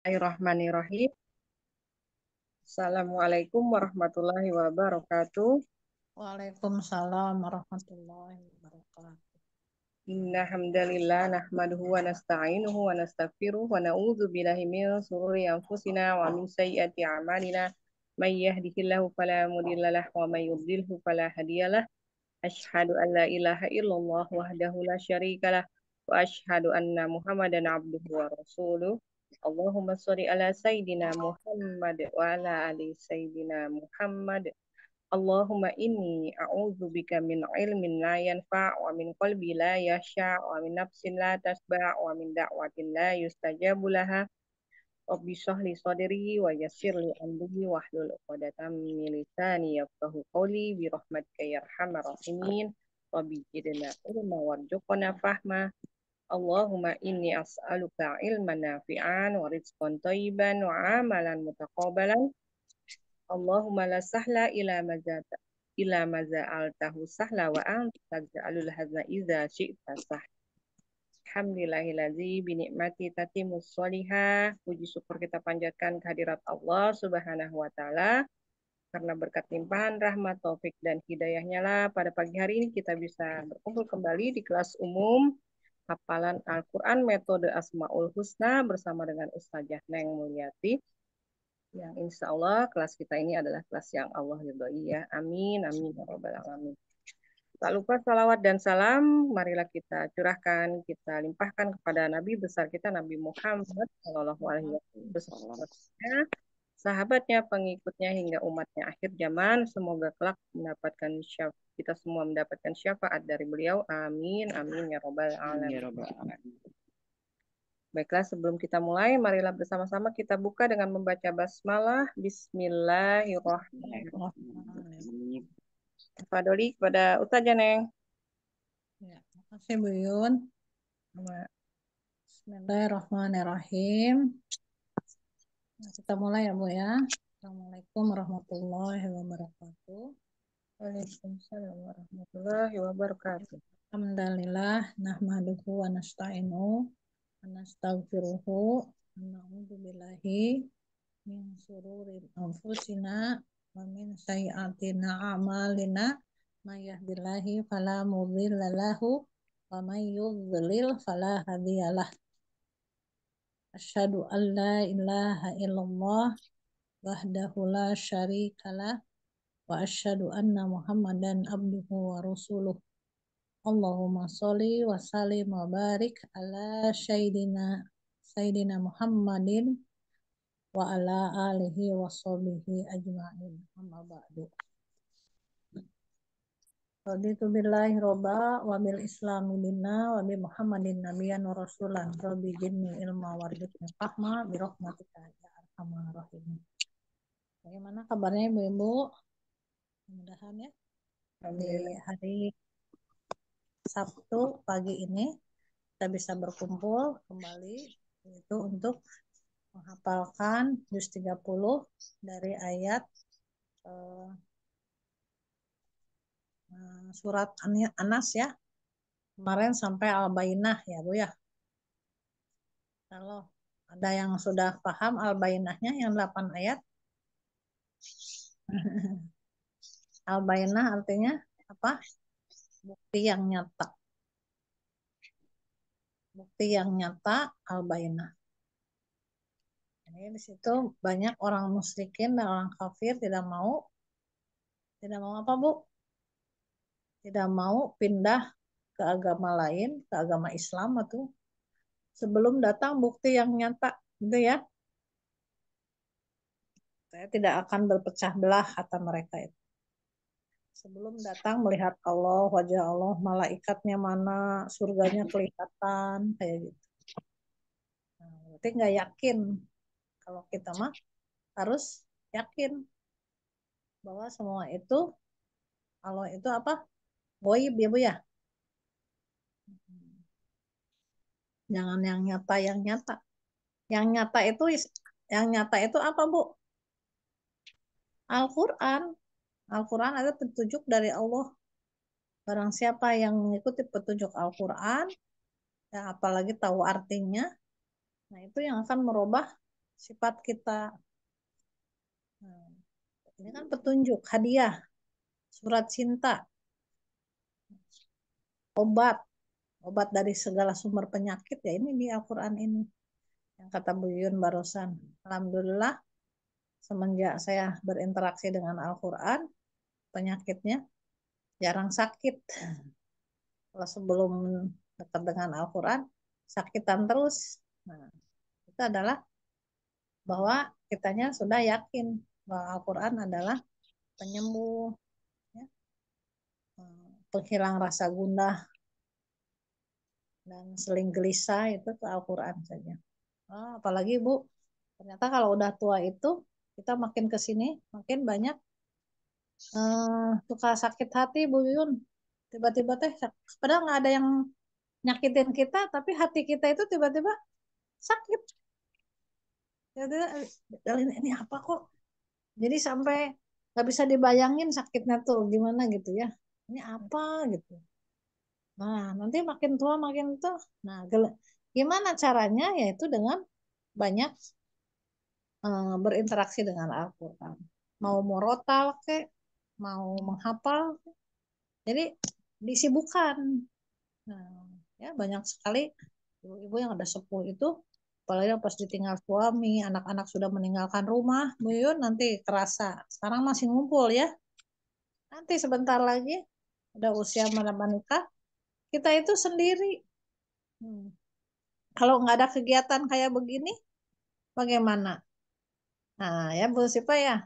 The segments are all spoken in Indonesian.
Bismillahirrahmanirrahim. Assalamualaikum warahmatullahi wabarakatuh. Waalaikumsalam warahmatullahi wabarakatuh. Inna hamdalillah nahmaduhu wa nasta'inuhu wa nastaghfiruhu wa na'udzu billahi min shururi anfusina wa min sayyiati a'malina may yahdihillahu fala mudhillalah wa may yudhlilhu fala hadiyalah. Ashhadu an la ilaha illallah wahdahu la syarikalah wa asyhadu anna Muhammadan abduhu wa rasuluh. Allahumma sholli ala sayyidina Muhammad wa ala ali sayyidina Muhammad. Allahumma inni a'udzu bika min ilmin la yanfa' wa min qalbi la yasha' wa min nafsin la tasba' wa min da'watin la yustajabu laha. Rabbi shrahli sadri wa yassir li amri wahlul 'uqdatam min lisani yafqahu qawli bi rahmatika yarhamar ya rahimin. Rabbi zidna ilma warzuqna fahma Allahumma inni as'aluka ilman nafi'an wa rizqan thayyiban wa amalan mutaqabbalan. Allahumma la sahla ila mazata ila maza'altahu sahla wa anta taj'alul hazna idza syi'ta sah. Alhamdulillahilazi binikmati tatimu solihah. Puji syukur kita panjatkan kehadirat Allah subhanahu wa ta'ala. Karena berkat limpahan rahmat, taufik, dan hidayahnya lah pada pagi hari ini kita bisa berkumpul kembali di kelas umum hafalan Al-Quran metode Asma'ul Husna bersama dengan Ustazah Neng Mulyati yang insya Allah kelas kita ini adalah kelas yang Allah ridhoi ya. Amin, amin, ya alamin. Tak lupa salawat dan salam, marilah kita curahkan, kita limpahkan kepada Nabi besar kita Nabi Muhammad Shallallahu Alaihi Wasallam sahabatnya, pengikutnya hingga umatnya akhir zaman. Semoga kelak mendapatkan syaf kita semua mendapatkan syafaat dari beliau. Amin. Amin ya robbal ya alamin. Ya Baiklah, sebelum kita mulai, marilah bersama-sama kita buka dengan membaca basmalah. Bismillahirrahmanirrahim. Doli, kepada Ustaz Janeng. Ya, makasih Bu Yun. Bismillahirrahmanirrahim. Nah, kita mulai ya Bu ya. Assalamualaikum warahmatullahi wabarakatuh. Waalaikumsalam warahmatullahi wabarakatuh. Alhamdulillah nahmaduhu wa nasta'inu wa nastaghfiruhu wa na'udzu billahi min sururin anfusina wa min sayyiati a'malina may yahdihillahu fala mudhillalah wa may yudhlil fala hadiyalah. Asyhadu an la ilaha illallah wahdahu la syarikalah wa asyhadu anna Muhammadan abduhu wa rasuluh. Allahumma sholli wa sallim wa barik ala sayyidina sayyidina Muhammadin wa ala alihi wa sahbihi ajma'in. Amma ba'du. Raditu billahi roba wa bil islami dinna wa bi muhammadin nabiyan wa rasulan rabbi jinni ilma warzuqni fahma bi rahmatika ya arhamar rahim. Bagaimana kabarnya Ibu Ibu? Mudah-mudahan ya di hari Sabtu pagi ini kita bisa berkumpul kembali itu untuk menghafalkan juz 30 dari ayat eh, Eh, surat Anas ya. Kemarin sampai Al-Bainah ya Bu ya. Kalau ada yang sudah paham Al-Bainahnya yang 8 ayat. Al-Bainah artinya apa? Bukti yang nyata. Bukti yang nyata Al-Bainah. Jadi di situ banyak orang musyrikin dan orang kafir tidak mau tidak mau apa Bu? tidak mau pindah ke agama lain, ke agama Islam atau sebelum datang bukti yang nyata, gitu ya. Saya tidak akan berpecah belah kata mereka itu. Sebelum datang melihat Allah, wajah Allah, malaikatnya mana, surganya kelihatan, kayak gitu. Nah, nggak yakin kalau kita mah harus yakin bahwa semua itu Allah itu apa Boib iya, ya Bu ya? Jangan yang nyata, yang nyata. Yang nyata itu yang nyata itu apa, Bu? Al-Qur'an. Al-Qur'an ada petunjuk dari Allah. Barang siapa yang mengikuti petunjuk Al-Qur'an, ya apalagi tahu artinya, nah itu yang akan merubah sifat kita. Nah, ini kan petunjuk, hadiah, surat cinta, obat obat dari segala sumber penyakit ya ini di Al-Quran ini yang kata Bu Yun barusan Alhamdulillah semenjak saya berinteraksi dengan Al-Quran penyakitnya jarang sakit kalau sebelum dekat dengan Al-Quran sakitan terus nah itu adalah bahwa kitanya sudah yakin bahwa Al-Quran adalah penyembuh penghilang rasa gundah dan seling gelisah itu ke Al-Quran saja. Nah, apalagi Bu, ternyata kalau udah tua itu kita makin ke sini makin banyak uh, sakit hati Bu Yun. Tiba-tiba teh padahal nggak ada yang nyakitin kita tapi hati kita itu tiba-tiba sakit. Jadi eh, ini apa kok? Jadi sampai nggak bisa dibayangin sakitnya tuh gimana gitu ya ini apa gitu nah nanti makin tua makin tuh. nah gimana caranya yaitu dengan banyak uh, berinteraksi dengan Al-Quran mau morotal ke mau menghafal jadi disibukan nah, ya banyak sekali ibu-ibu yang ada sepuluh itu apalagi pas ditinggal suami, anak-anak sudah meninggalkan rumah, Yun nanti terasa. Sekarang masih ngumpul ya. Nanti sebentar lagi udah usia mana menikah kita itu sendiri hmm. kalau nggak ada kegiatan kayak begini bagaimana nah ya Bu Sipa ya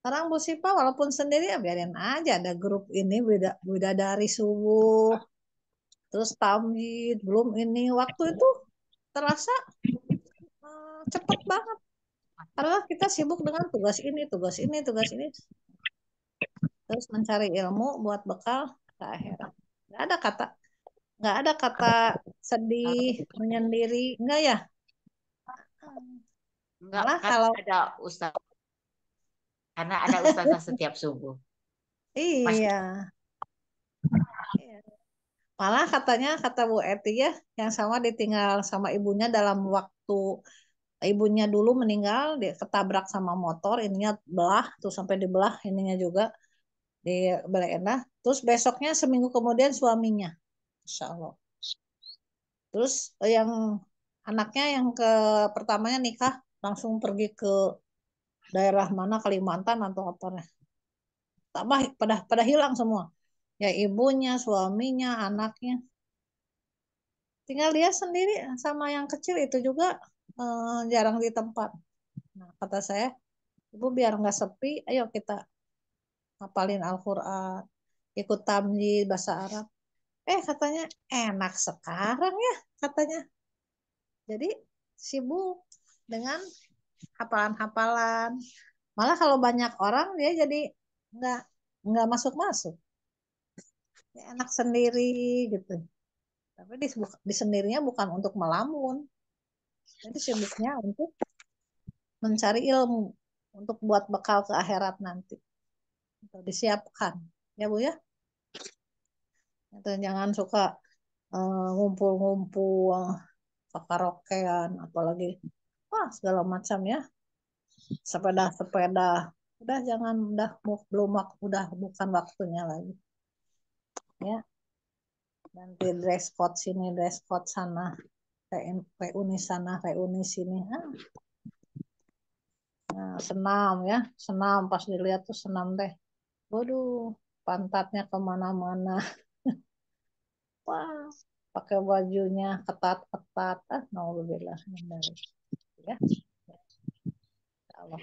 sekarang Bu Sipa walaupun sendiri ya biarin aja ada grup ini beda dari subuh terus tamid belum ini waktu itu terasa eh, cepat banget karena kita sibuk dengan tugas ini tugas ini tugas ini terus mencari ilmu buat bekal ke akhirat Gak ada kata gak ada kata sedih menyendiri enggak ya enggak lah kan kalau ada ustaz karena ada ustaz setiap subuh iya. iya Malah katanya kata Bu Eti ya, yang sama ditinggal sama ibunya dalam waktu ibunya dulu meninggal, dia ketabrak sama motor, ininya belah, tuh sampai dibelah ininya juga di Balai Endah. Terus besoknya seminggu kemudian suaminya, Insya Allah. Terus eh, yang anaknya yang ke pertamanya nikah langsung pergi ke daerah mana Kalimantan atau apa tambah pada pada hilang semua ya ibunya suaminya anaknya tinggal dia sendiri sama yang kecil itu juga eh, jarang di tempat nah kata saya ibu biar nggak sepi ayo kita ngapalin Al-Quran, ikut tamjid bahasa Arab. Eh katanya enak sekarang ya katanya. Jadi sibuk dengan hafalan-hafalan. Malah kalau banyak orang dia jadi nggak nggak masuk-masuk. Ya, enak sendiri gitu. Tapi di, di sendirinya bukan untuk melamun. Jadi sibuknya untuk mencari ilmu untuk buat bekal ke akhirat nanti atau disiapkan ya bu ya itu jangan suka eh, ngumpul-ngumpul uh, ngumpul karaokean apalagi wah segala macam ya sepeda-sepeda udah jangan udah belum udah bukan waktunya lagi ya nanti dress code sini dress code sana reuni sana reuni sini ah. nah, senam ya senam pas dilihat tuh senam deh waduh pantatnya kemana-mana wah pakai bajunya ketat-ketat ah naudzubillah ya. ya Allah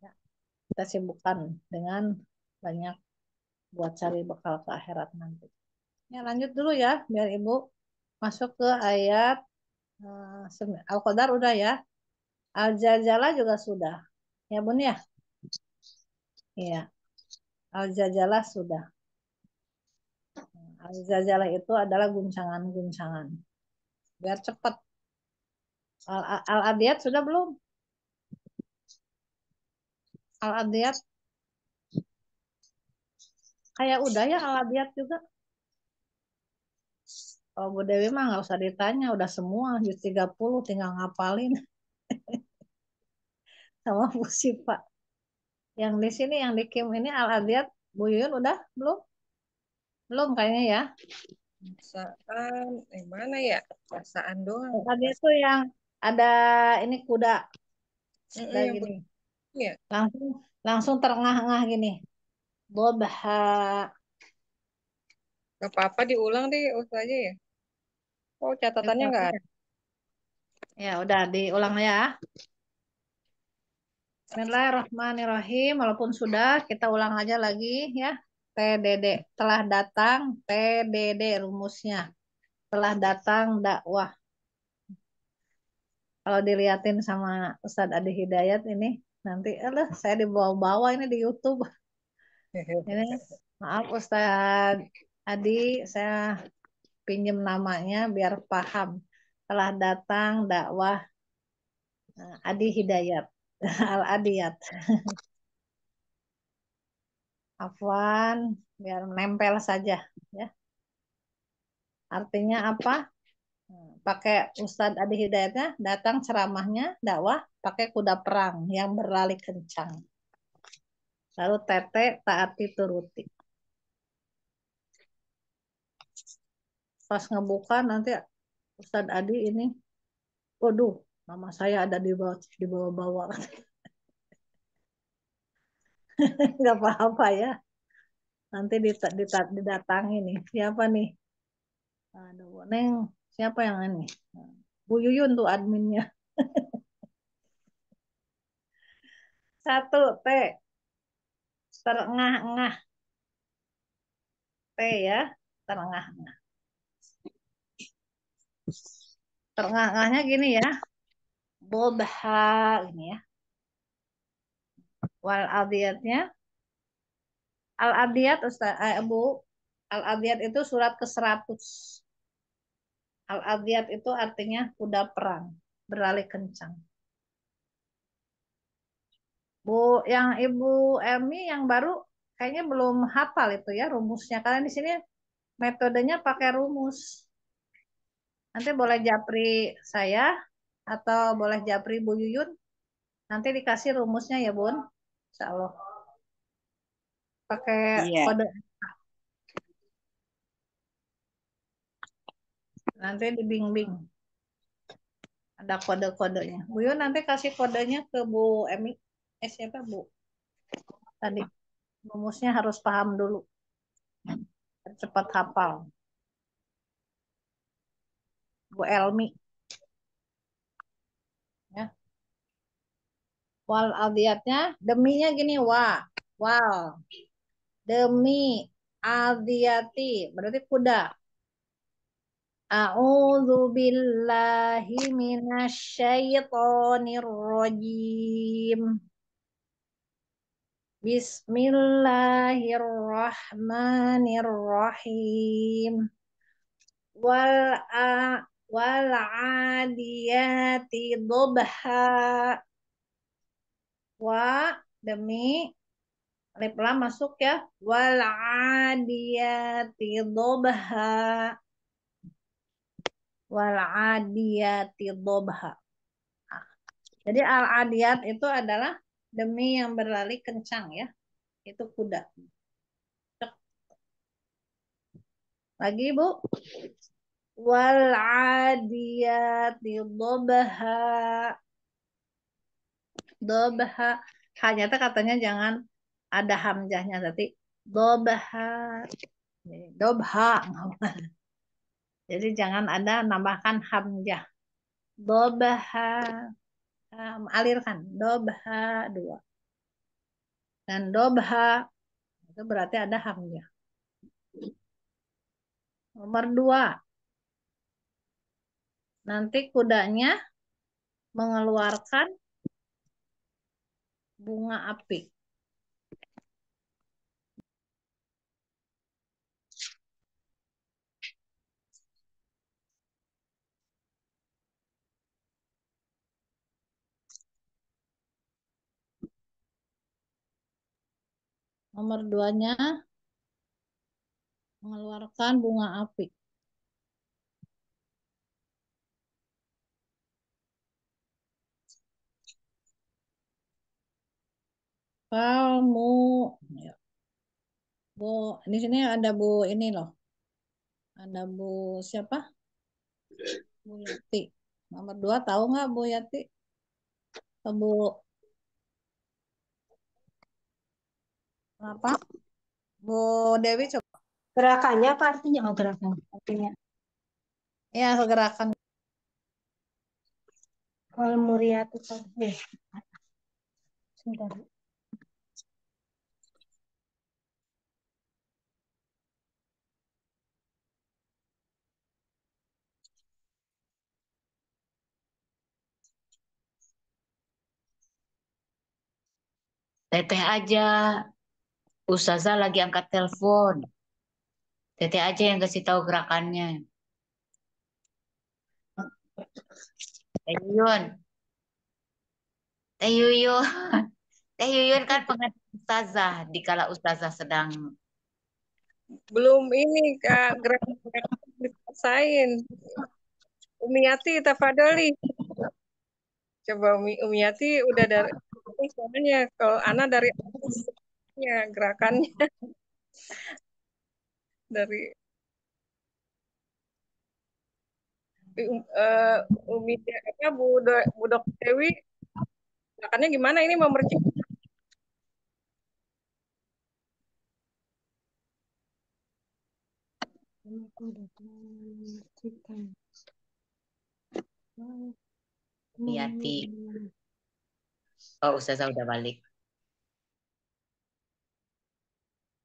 ya. kita sibukkan dengan banyak buat cari bekal ke akhirat nanti ya lanjut dulu ya biar ibu masuk ke ayat uh, Al-Qadar udah ya Al-Jajala juga sudah ya bun ya iya Al-Jajalah sudah. Al-Jajalah itu adalah guncangan-guncangan. Biar cepat. Al-Adiyat sudah belum? Al-Adiyat? Kayak udah ya Al-Adiyat juga? Kalau Bu Dewi mah nggak usah ditanya, udah semua, puluh, tinggal ngapalin. Sama Bu Sipa yang di sini yang di Kim ini Al Adiyat Bu Yuyun udah belum belum kayaknya ya perasaan eh, mana ya perasaan doang Al itu tuh yang ada ini kuda mm -hmm, gini ya. langsung langsung terengah-engah gini Bobha Gak apa-apa diulang deh usah aja ya oh catatannya enggak ya udah diulang ya Bismillahirrahmanirrahim. Walaupun sudah, kita ulang aja lagi ya. TDD. Telah datang TDD rumusnya. Telah datang dakwah. Kalau dilihatin sama Ustadz Adi Hidayat ini, nanti elah, saya dibawa-bawa ini di YouTube. Ini maaf Ustadz Adi, saya pinjem namanya biar paham. Telah datang dakwah eh, Adi Hidayat Al-Adiyat. Afwan, biar nempel saja ya. Artinya apa? Pakai Ustadz Adi Hidayatnya, datang ceramahnya, dakwah pakai kuda perang yang berlari kencang. Lalu tete taati turuti. Pas ngebuka nanti Ustadz Adi ini, waduh, mama saya ada di bawah di bawah bawah nggak apa-apa ya nanti dita, dita, didatangi nih siapa nih aduh neng siapa yang ini Bu Yuyun tuh adminnya satu T terengah-engah T ya terengah-engah terengah-engahnya gini ya bobha ini ya. Wal adiyatnya. Al adiyat Ustaz eh, Bu, al adiyat itu surat ke-100. Al adiyat itu artinya kuda perang, beralih kencang. Bu, yang Ibu emi yang baru kayaknya belum hafal itu ya rumusnya. Karena di sini metodenya pakai rumus. Nanti boleh japri saya atau boleh japri Bu Yuyun. Nanti dikasih rumusnya ya Bun. Insya Allah. Pakai yeah. kode. Nanti dibimbing. Ada kode-kodenya. Bu Yuyun nanti kasih kodenya ke Bu Emi. Eh siapa Bu? Tadi rumusnya harus paham dulu. Cepat hafal. Bu Elmi. Wal adiyatnya deminya gini wa. Wal. Demi adiyati berarti kuda. A'udzu billahi minasyaitonir rajim. Bismillahirrahmanirrahim. Wal a wal adiyati dhabha wa demi alif lam masuk ya wal adiyati dhabha wal adiyati dhabha nah, jadi al adiyat itu adalah demi yang berlari kencang ya itu kuda lagi bu wal adiyati dhabha dobaha hanya katanya jangan ada hamjahnya, tapi dobaha dobha jadi jangan ada nambahkan hamjah. dobaha um, alirkan dobha dua dan dobha itu berarti ada hamjah. nomor dua nanti kudanya mengeluarkan bunga api. Nomor duanya mengeluarkan bunga api. Palmu. Ya. Bu, di sini ada Bu ini loh. Ada Bu siapa? Bu Yati. Nomor dua tahu nggak Bu Yati? Atau Bu Kenapa? Bu Dewi coba. Gerakannya apa artinya? Oh, gerakan. Artinya. Iya, gerakan. Al Muriatu eh. Sebentar. Teteh aja, Ustazah lagi angkat telepon. Teteh aja yang kasih tahu gerakannya. Teh Yuyun. Teh Yuyun. Teh Yuyun kan pengantin ustazah di kala ustazah sedang belum ini Kak gerak-gerak dipaksain. Umiati Tafadoli. Coba Umi, Umiati udah dari tapi soalnya kalau anak dari ya gerakannya dari uh, Umi apa Bu, Do, Bu Dok Dewi gerakannya gimana ini memercik hati iya, Oh, Ustazah udah balik.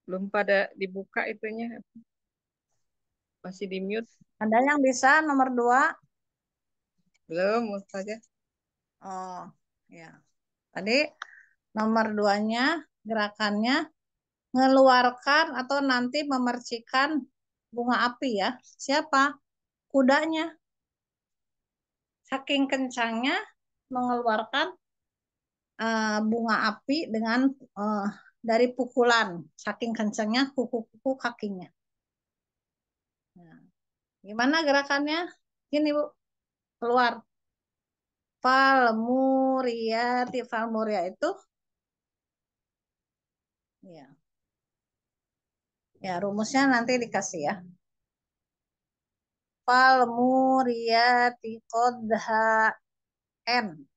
Belum pada dibuka itunya. Masih di mute. Ada yang bisa nomor dua? Belum, Ustazah. Oh, ya. Tadi nomor duanya gerakannya ngeluarkan atau nanti memercikan bunga api ya. Siapa? Kudanya. Saking kencangnya mengeluarkan uh, bunga api dengan uh, dari pukulan saking kencengnya kuku-kuku kakinya. Nah, gimana gerakannya? ini bu, keluar. Falmuria, tifalmuria itu, ya, ya rumusnya nanti dikasih ya. Falmuria tikodha n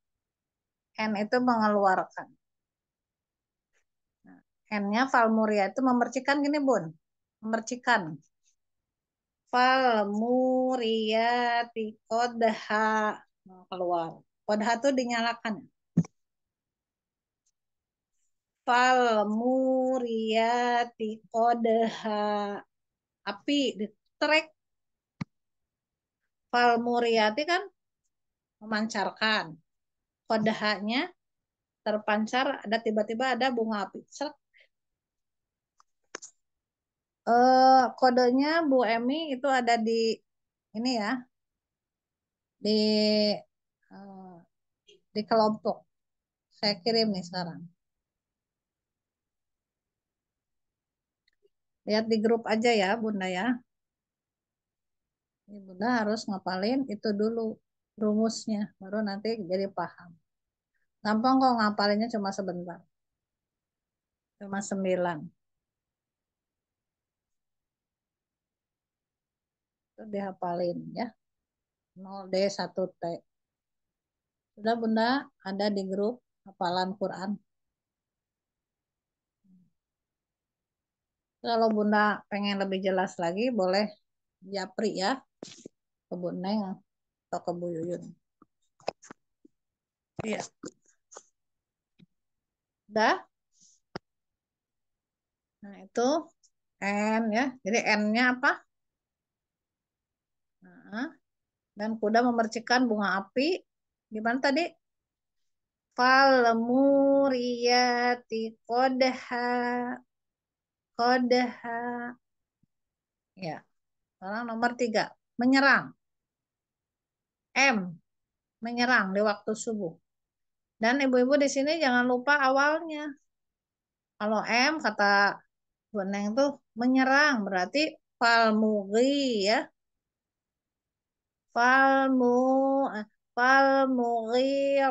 N itu mengeluarkan. Nah, N-nya valmuria itu memercikan gini bun, memercikan. Valmuria tikodha nah, keluar. Kodha itu dinyalakan. Valmuria tikodha api valmuria Valmuriati kan memancarkan kode H-nya terpancar ada tiba-tiba ada bunga api. Uh, kodenya Bu Emi itu ada di ini ya di uh, di kelompok. Saya kirim nih sekarang. Lihat di grup aja ya, Bunda ya. Ini Bunda harus ngapalin itu dulu rumusnya baru nanti jadi paham gampang kok ngapalinnya cuma sebentar cuma sembilan itu dihafalin ya 0D1T sudah bunda ada di grup hafalan Quran kalau bunda pengen lebih jelas lagi boleh japri ya ke bunda ya atau ke Bu Yuyun. Iya. Udah? Nah, itu N ya. Jadi N-nya apa? Nah, dan kuda memercikan bunga api. Gimana tadi? Falmuriyati kodha. Kodha. Ya. Orang nomor tiga. Menyerang. M menyerang di waktu subuh. Dan ibu-ibu di sini jangan lupa awalnya. Kalau M kata Bu Neng tuh menyerang berarti falmuri ya. Falmu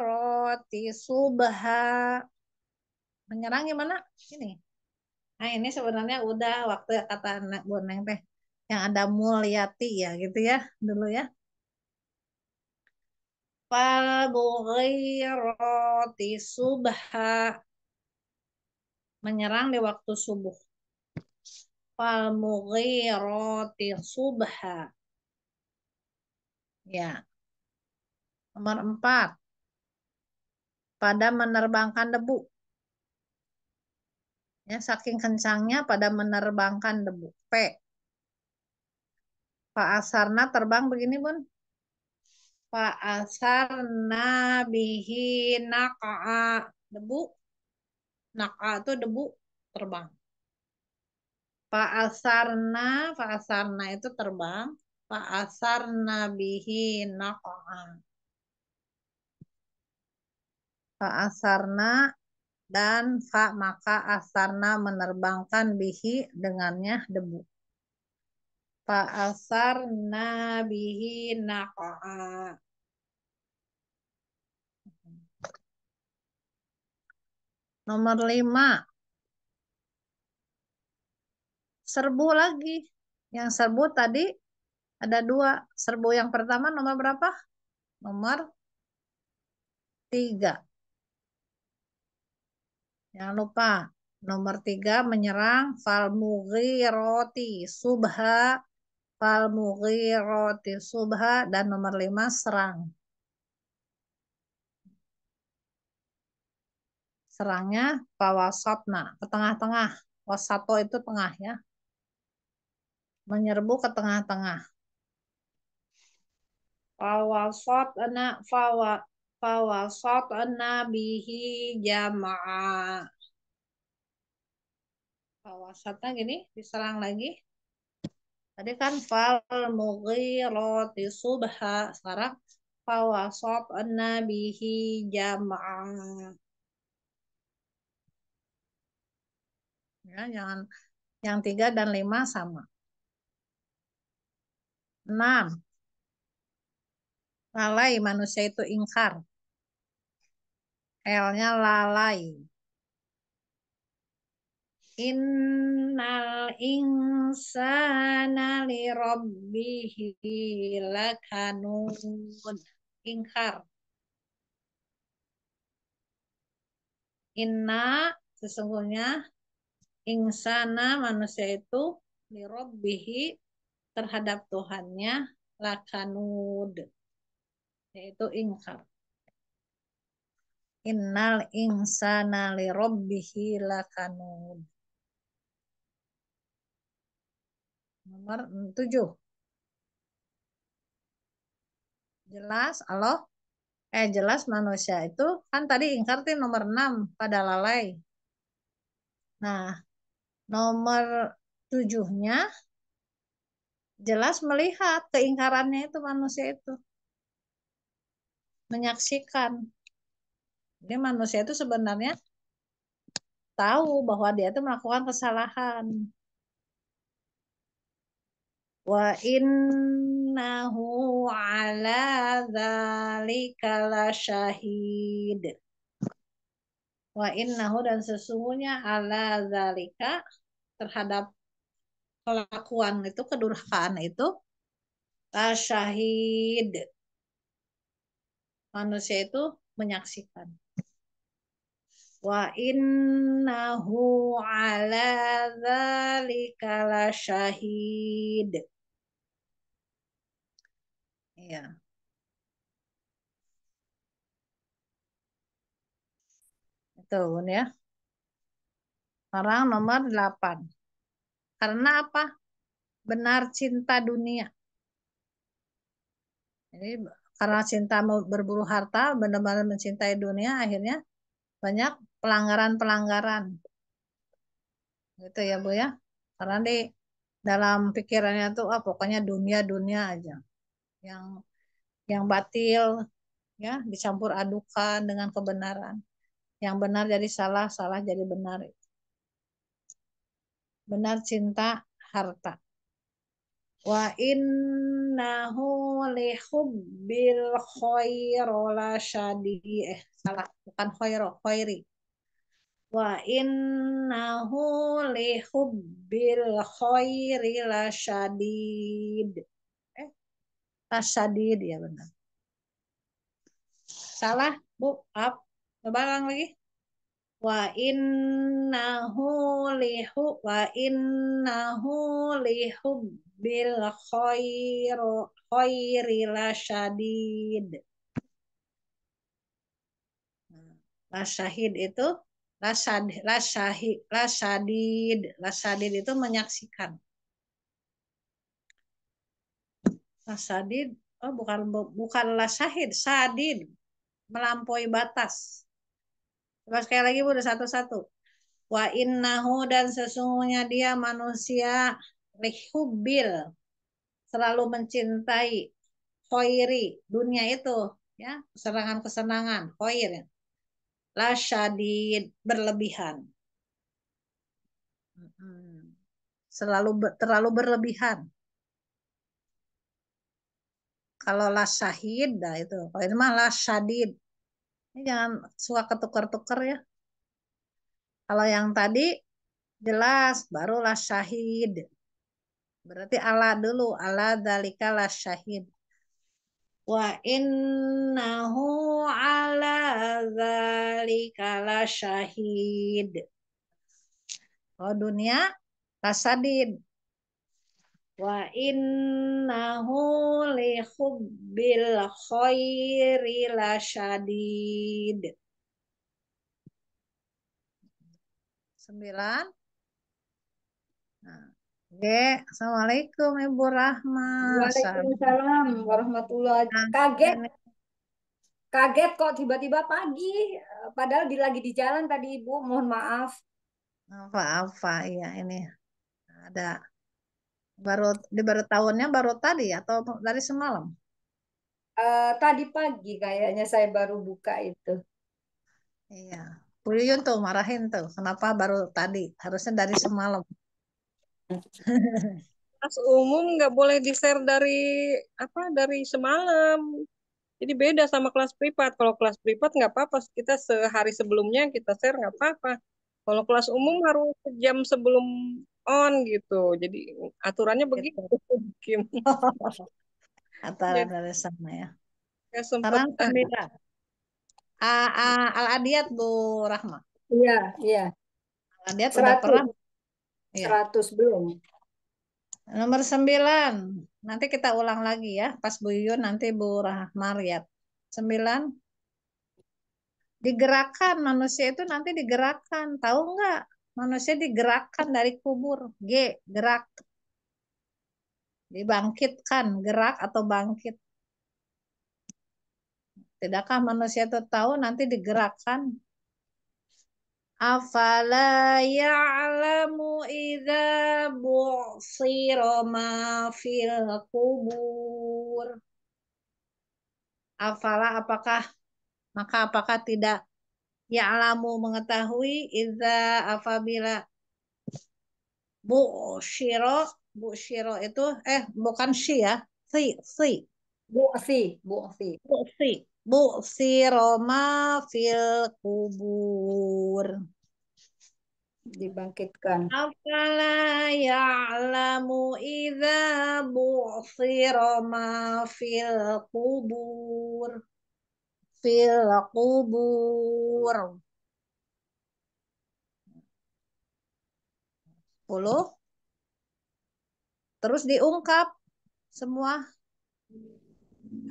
roti subha. Menyerang gimana? Ini. Nah, ini sebenarnya udah waktu kata anak Bu Neng teh yang ada mulyati ya gitu ya dulu ya roti subha menyerang di waktu subuh roti subha ya nomor empat pada menerbangkan debu ya saking kencangnya pada menerbangkan debu p Pak Asarna terbang begini pun fa asarna bihi nakaa debu nakaa itu debu terbang fa asarna fa asarna itu terbang fa asarna bihi nakaa fa asarna dan fa maka asarna menerbangkan bihi dengannya debu fa'asarna bihi naqa'a. Nomor lima. Serbu lagi. Yang serbu tadi ada dua. Serbu yang pertama nomor berapa? Nomor tiga. Jangan lupa. Nomor tiga menyerang Falmughi Roti Subha fal mughirati subha dan nomor lima serang. Serangnya fawasatna, ke tengah-tengah. Wasato itu tengah ya. Menyerbu ke tengah-tengah. Fawasatna fawa fawasatna bihi jama'a. Fawasatna gini, diserang lagi. Tadi kan fal mughirati subha. Sekarang fawasab nabihi jamaah Ya, jangan yang tiga dan lima sama. Enam. Lalai manusia itu ingkar. L-nya lalai innal insana li rabbihi lakanun. ingkar inna sesungguhnya insana manusia itu li rabbihi terhadap Tuhannya lakanud yaitu ingkar innal insana li rabbihi lakanud Nomor 7. Jelas Allah eh jelas manusia itu kan tadi ingkarti nomor 6 pada lalai. Nah, nomor 7-nya jelas melihat keingkarannya itu manusia itu. Menyaksikan. Jadi manusia itu sebenarnya tahu bahwa dia itu melakukan kesalahan wa innahu ala dzalika lasyahid wa innahu dan sesungguhnya ala zalika terhadap kelakuan itu kedurhakaan itu syahid manusia itu menyaksikan wa innahu ala dzalika lasyahid Ya, Itu ya. Orang nomor 8. Karena apa? Benar cinta dunia. Jadi karena cinta berburu harta, benar-benar mencintai dunia, akhirnya banyak pelanggaran-pelanggaran. Gitu ya Bu ya. Karena di dalam pikirannya tuh ah pokoknya dunia-dunia aja yang yang batil ya dicampur adukan dengan kebenaran yang benar jadi salah salah jadi benar benar cinta harta wa innahu li hubbil khairu la syadidi eh salah bukan khairu khairi wa innahu li hubbil khairi la syadid tasadid ya benar salah bu up barang lagi wa innahu lihu wa innahu bil khairu khairi lasyadid lasahid itu lasad lasahi lasadid lasadid itu menyaksikan Nah, sadid, oh bukan bukanlah syahid, sadid melampaui batas. Coba sekali lagi Bu satu-satu. Wa innahu dan sesungguhnya dia manusia lihubil selalu mencintai khairi dunia itu ya kesenangan-kesenangan khair la berlebihan selalu terlalu berlebihan kalau la syahid, nah itu. Kalau ini mah la syadid. Ini jangan suka ketukar-tukar ya. Kalau yang tadi jelas baru la syahid. Berarti Allah dulu, Allah dalika la syahid. Wa innahu ala dalika la syahid. Kalau dunia, la syadid wa innahu li hubbil khairi lasyadid. Sembilan. Nah. Oke, Assalamualaikum Ibu Rahma. Waalaikumsalam warahmatullahi wabarakatuh. Nah, Kaget. Kaget kok tiba-tiba pagi. Padahal di, lagi di jalan tadi Ibu. Mohon maaf. Apa-apa ya ini. Ada baru di baru tahunnya baru tadi atau dari semalam? Uh, tadi pagi kayaknya saya baru buka itu. Iya, Bu tuh marahin tuh, kenapa baru tadi? Harusnya dari semalam. Pas umum nggak boleh di share dari apa dari semalam. Jadi beda sama kelas privat. Kalau kelas privat nggak apa-apa, kita sehari sebelumnya kita share nggak apa-apa. Kalau kelas umum harus jam sebelum on gitu. Jadi aturannya gitu. begitu. Kim. Aturan dari sama ya. ya sempat, Sekarang Samira. Al Adiyat Bu Rahma. Iya, iya. Al Adiyat sudah pernah. Iya. Seratus belum. Nomor sembilan. Nanti kita ulang lagi ya. Pas Bu Yun nanti Bu Rahma lihat. Sembilan digerakkan manusia itu nanti digerakkan tahu nggak manusia digerakkan dari kubur. G, gerak. Dibangkitkan, gerak atau bangkit. Tidakkah manusia itu tahu nanti digerakkan? Afala ya'lamu idza bu'sira ma fil kubur. Afala apakah maka apakah tidak Ya Alamu mengetahui iza apabila bu shiro bu shiro itu eh bukan si ya si si bu si bu si bu si bu si roma fil kubur dibangkitkan afala Alamu, iza bu si roma fil kubur fil kubur 10. Terus diungkap semua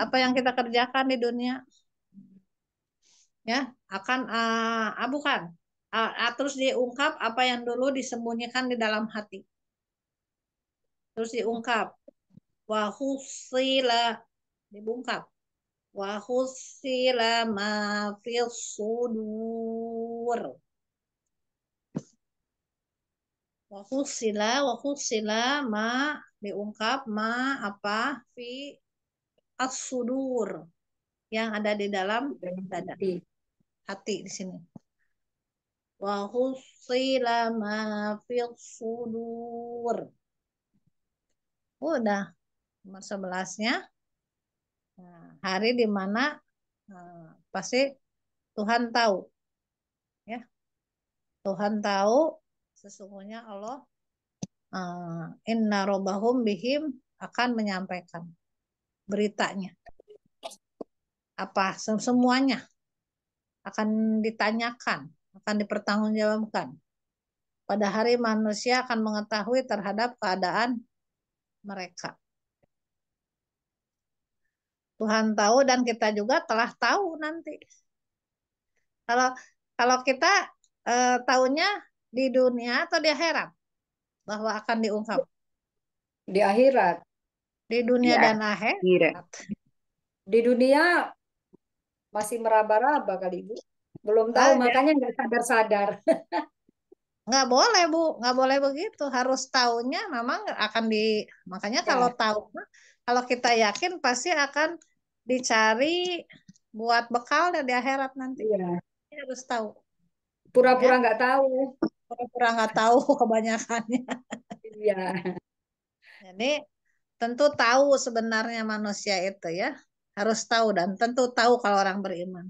apa yang kita kerjakan di dunia. Ya, akan uh, uh, bukan. Uh, uh, terus diungkap apa yang dulu disembunyikan di dalam hati. Terus diungkap. Wahusila dibungkap wa husila ma fil sudur wa husila wa husila ma diungkap ma apa fi as-sudur yang ada di dalam dada hati, hati di sini wa husila ma fil sudur udah nomor sebelasnya hari dimana mana eh, pasti Tuhan tahu ya Tuhan tahu sesungguhnya Allah eh, inna robahum bihim akan menyampaikan beritanya apa semuanya akan ditanyakan akan dipertanggungjawabkan pada hari manusia akan mengetahui terhadap keadaan mereka Tuhan tahu dan kita juga telah tahu nanti. Kalau kalau kita e, eh, tahunya di dunia atau di akhirat bahwa akan diungkap di akhirat di dunia di iya. dan akhirat. akhirat iya. di dunia masih meraba-raba kali ibu belum tahu Ada. makanya nggak sadar-sadar nggak boleh bu nggak boleh begitu harus tahunya memang akan di makanya ya. kalau tahu kalau kita yakin pasti akan dicari buat bekal dan di akhirat nanti. Iya. harus tahu. Pura-pura ya. nggak -pura ya? tahu. Pura-pura nggak -pura tahu kebanyakannya. Iya. Ini tentu tahu sebenarnya manusia itu ya harus tahu dan tentu tahu kalau orang beriman.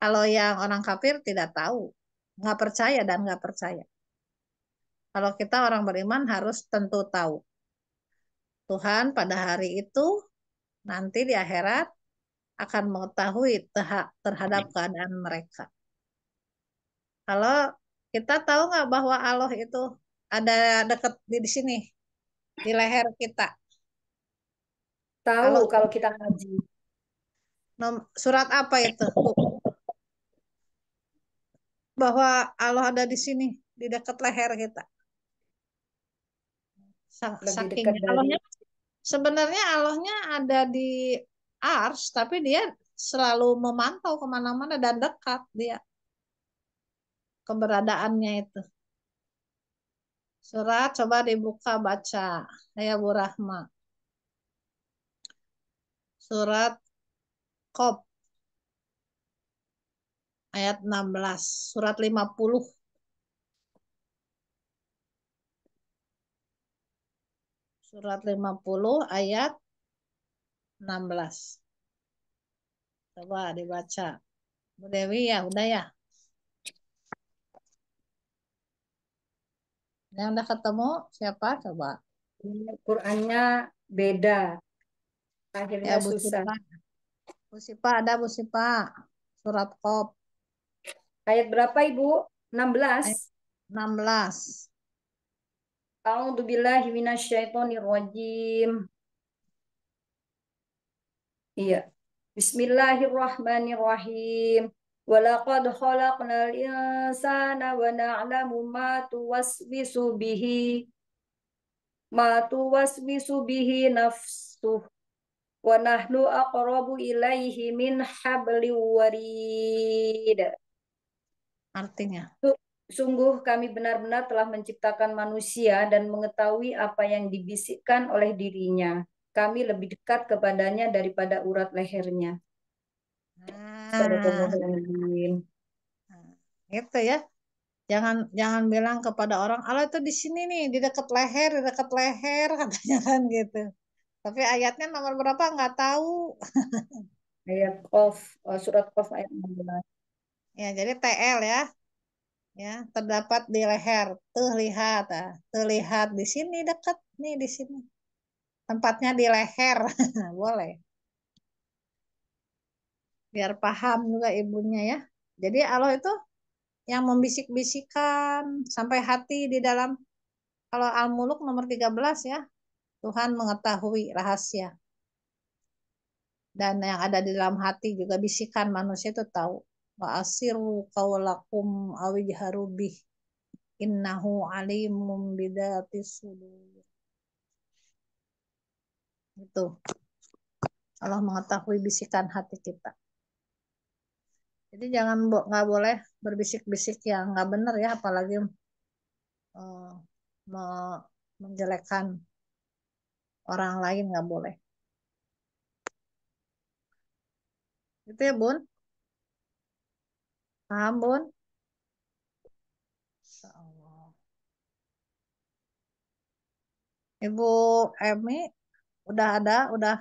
Kalau yang orang kafir tidak tahu, nggak percaya dan nggak percaya. Kalau kita orang beriman harus tentu tahu. Tuhan pada hari itu nanti di akhirat akan mengetahui terhadap keadaan mereka. Kalau kita tahu nggak bahwa Allah itu ada dekat di, di sini di leher kita. Tahu kalau, kalau kita ngaji. Surat apa itu? Bahwa Allah ada di sini di dekat leher kita. Lebih Saking Allahnya sebenarnya Allahnya ada di ars tapi dia selalu memantau kemana-mana dan dekat dia keberadaannya itu surat coba dibuka baca ya Bu Rahma surat Kop ayat 16 surat 50 surat 50 ayat 16. Coba dibaca. Bu Dewi ya, udah ya. Yang udah ketemu siapa coba? Iya, Qurannya beda. Akhirnya ya, Bu susah. Sipa. Bu Sipa ada Bu Sipa. Surat kop. Ayat berapa Ibu? 16. Ayat 16. A'udzu billahi minasyaitonir rajim. Iya. Bismillahirrahmanirrahim. Walaqad khalaqnal insana wa na'lamu ma tuwaswisu bihi ma tuwaswisu bihi nafsuh wa nahnu aqrabu ilaihi min hablil warid. Artinya? Tuh. Sungguh kami benar-benar telah menciptakan manusia dan mengetahui apa yang dibisikkan oleh dirinya. Kami lebih dekat kepadanya daripada urat lehernya. Hmm. Gitu ya. Jangan jangan bilang kepada orang Allah itu di sini nih, di dekat leher, di dekat leher katanya kan gitu. Tapi ayatnya nomor berapa nggak tahu. Ayat Qaf, eh, surat Qaf ayat 16. Ya, jadi TL ya ya terdapat di leher tuh lihat ah. tuh lihat di sini dekat nih di sini tempatnya di leher boleh biar paham juga ibunya ya jadi Allah itu yang membisik-bisikan sampai hati di dalam kalau Al-Muluk nomor 13 ya Tuhan mengetahui rahasia dan yang ada di dalam hati juga bisikan manusia itu tahu wa asiru qawlakum awi bih innahu alimum bidatis sudur itu Allah mengetahui bisikan hati kita jadi jangan nggak boleh berbisik-bisik yang nggak benar ya apalagi uh, me, menjelekkan orang lain nggak boleh itu ya bun Paham, Bun? Ya Ibu Emi, udah ada, udah,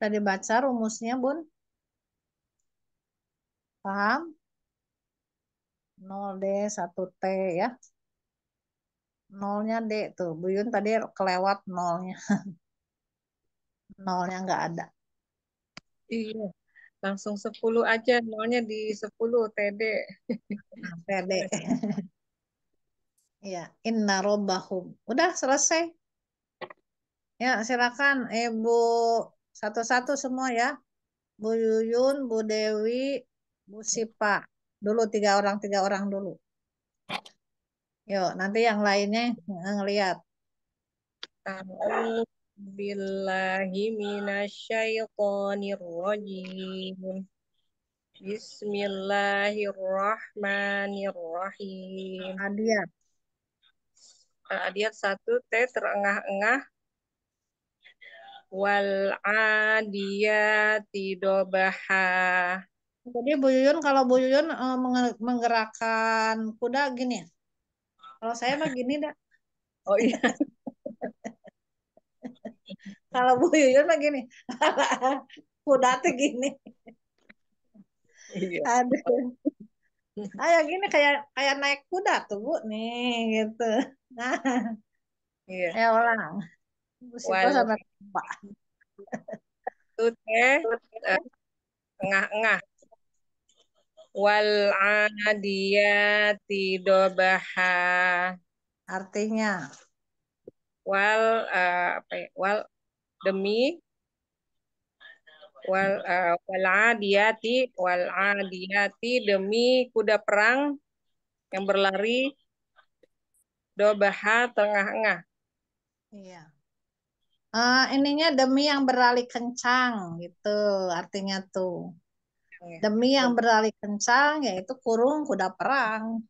tadi baca rumusnya, Bun? Paham? 0D 1T ya. Nolnya D tuh. Bu Yun tadi kelewat nolnya. nolnya nggak ada. Iya. Langsung 10 aja, nolnya di 10 TD. TD. ya, inna robbahum. Udah selesai. Ya, silakan Ibu eh, satu-satu semua ya. Bu Yuyun, Bu Dewi, Bu Sipa. Dulu tiga orang, tiga orang dulu. Yuk, nanti yang lainnya eh, ngelihat. Amin billahi minasyaitonir rajim. Bismillahirrahmanirrahim. Adiat. Adiat satu T terengah-engah. Wal adiyati dobaha. Jadi Bu Yuyun kalau Bu Yuyun uh, menggerakkan kuda gini ya? Kalau saya mah gini dah. Oh iya kalau Bu Yuyun mah gini kuda tuh gini iya. aduh ayo gini kayak kayak naik kuda tuh Bu nih gitu nah iya ya orang Musiko sama Pak itu eh, tengah-tengah wal adiyati dobaha artinya wal uh, apa ya? wal demi wal uh, wal adiyati demi kuda perang yang berlari dobaha tengah-tengah. Iya. Uh, ininya demi yang berlari kencang gitu artinya tuh. Iya. Demi yang berlari kencang yaitu kurung kuda perang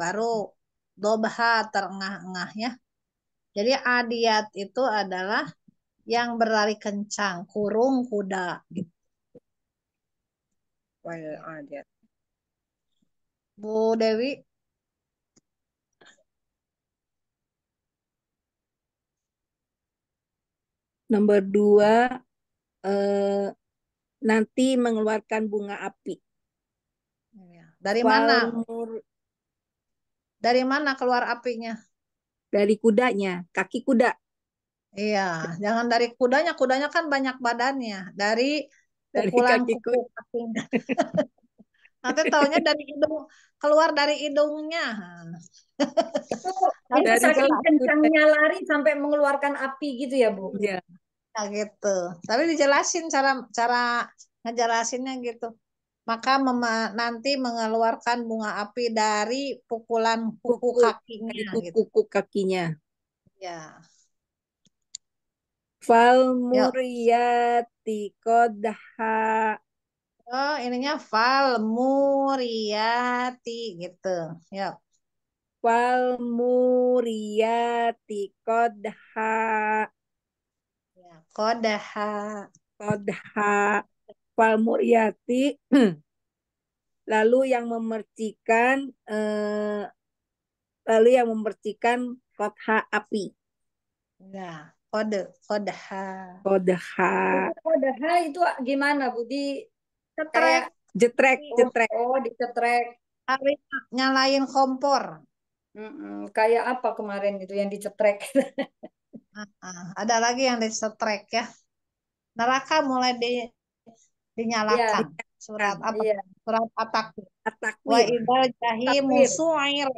baru dobaha tengah ya Jadi adiat itu adalah yang berlari kencang, kurung kuda. Bu Dewi. Nomor dua, eh, nanti mengeluarkan bunga api. Iya. Dari mana? Walmur... Dari mana keluar apinya? Dari kudanya, kaki kuda. Iya, jangan dari kudanya. Kudanya kan banyak badannya. Dari dari pukulan kuku kaki. Nanti taunya dari hidung keluar dari hidungnya. Itu saking kencangnya lari sampai mengeluarkan api gitu ya, Bu. Iya. Nah, gitu. Tapi dijelasin cara cara ngejelasinnya gitu. Maka nanti mengeluarkan bunga api dari pukulan kuku, kuku kakinya. Kuku, gitu. kakinya. Ya muriati kodha. Oh, ininya muriati gitu. Yuk. muriati kodha. Ya, kodha. Kodha. muriati. lalu yang memercikan eh, lalu yang memercikan kotha api. Nah, Kode, kodeha. Kodeha. Kodeha itu gimana Budi? Cetrek. Kayak... Jetrek, jetrek. Oh, oh dicetrek. Nyalain kompor. Mm-mm, kayak apa kemarin itu yang dicetrek? Ah, ah, ada lagi yang dicetrek ya. Neraka mulai di, dinyalakan. Ya, surat apa? Ya. Surat atak. Atak. Wa ibal jahim suair.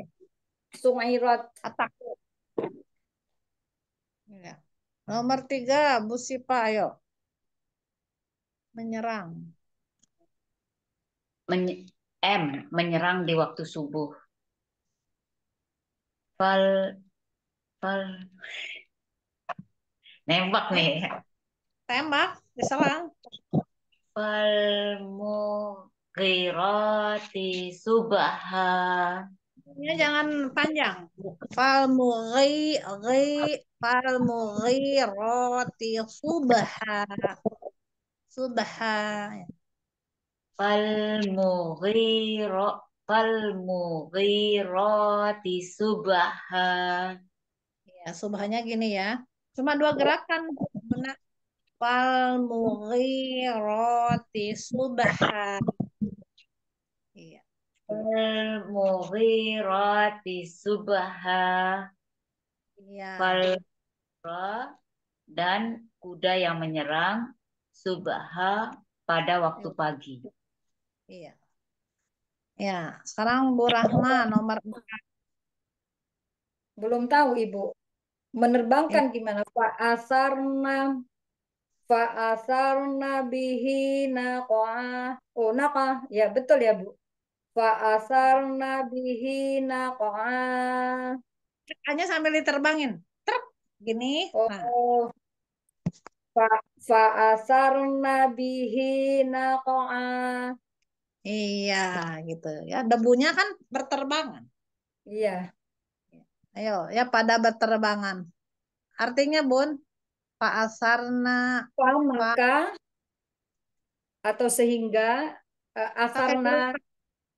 Sumairat. Atak. Nomor tiga, Bu Sipa, ayo. Menyerang. Men M, menyerang di waktu subuh. Pal, pal. Nembak nih. Tembak, diserang. Pal mu, subaha ini jangan panjang. Falmuri ri falmuri roti subha. Subha. Falmuri ro falmuri roti subha. Ya, subhanya gini ya. Cuma dua gerakan benar. Fal roti subha. Mughirati subha. Ya. Falra dan kuda yang menyerang subha pada waktu iya. pagi. Iya. Ya, sekarang Bu Rahma nomor Belum tahu Ibu. Menerbangkan ya. gimana? Fa'asarna fa'asarna bihi naqah. Oh, naqah. Ya, betul ya, Bu. Fa'asarna bihi naqa'a. Hanya sambil diterbangin. Truk gini. Oh. Nah. Fa asarna bihi naqa'a. Iya, gitu ya. Debunya kan berterbangan. Iya. Ayo, ya pada berterbangan. Artinya, Bun, asarna fa maka atau sehingga uh, eh, asarna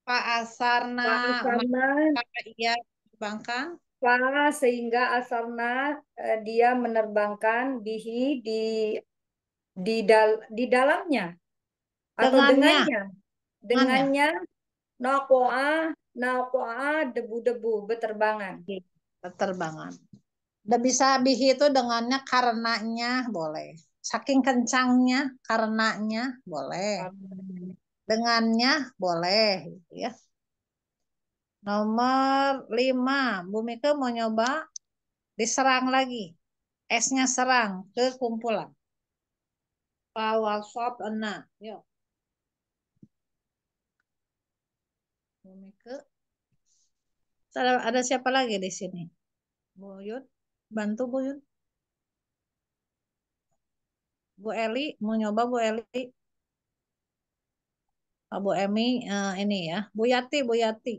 Pak Asarna, Pak Asarna maka ia terbangkan. Pak sehingga Asarna eh, dia menerbangkan bihi di di dal di dalamnya atau dengannya dengannya, dengannya nakoa nakoa debu-debu beterbangan beterbangan udah bisa bihi itu dengannya karenanya boleh saking kencangnya karenanya boleh dengannya boleh gitu ya. Nomor 5, Mika mau nyoba diserang lagi. S-nya serang ke kumpulan. Power shot enak, Yuk. Bu Ada, ada siapa lagi di sini? Bu Yud. Bantu Bu Yud. Bu Eli, mau nyoba Bu Eli? Pak Bu Emi uh, eh, ini ya. Bu Yati, Bu Yati.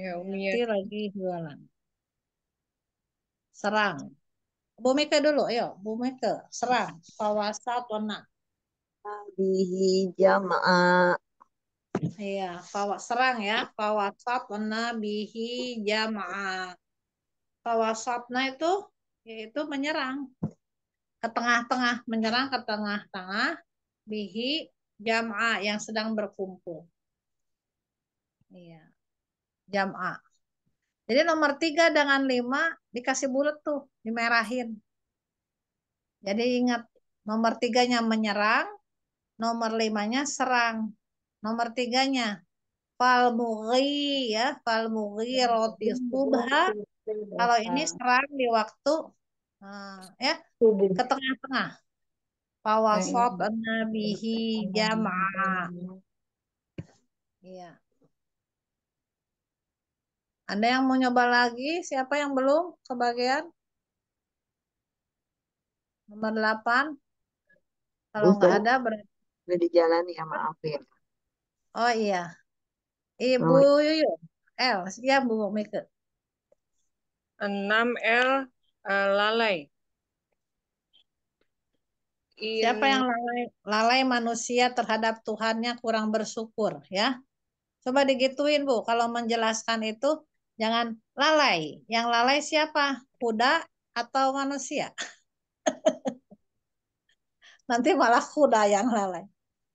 Ya, Umi Yati lagi jualan. Serang. Bu Mika dulu, ayo. Bu Mika, serang. Fawasa tona. Bihi jamaah. Iya, Kawas serang ya. Fawasat wana bihi jama'a. na itu yaitu menyerang. Ke tengah-tengah, menyerang ke tengah-tengah bihi jam'a yang sedang berkumpul. Iya. Jam'a. Jadi nomor tiga dengan lima dikasih bulat tuh, dimerahin. Jadi ingat, nomor tiganya menyerang, nomor limanya serang. Nomor tiganya, Palmuri ya, Palmuri roti subha. Kalau ini serang di waktu uh, ya, ke tengah-tengah Fawasatna gitu. nabihi jama'a. Iya. Ada yang mau nyoba lagi? Siapa yang belum kebagian? Nomor 8. Kalau nggak ada berarti di jalan ya, maaf ya. Oh iya. Ibu oh. Iya. Yuyu. L, siap Bu Mika. 6 L uh, lalai. Iya. Siapa yang lalai, lalai manusia terhadap Tuhannya kurang bersyukur ya. Coba digituin Bu, kalau menjelaskan itu jangan lalai. Yang lalai siapa? Kuda atau manusia? Nanti malah kuda yang lalai.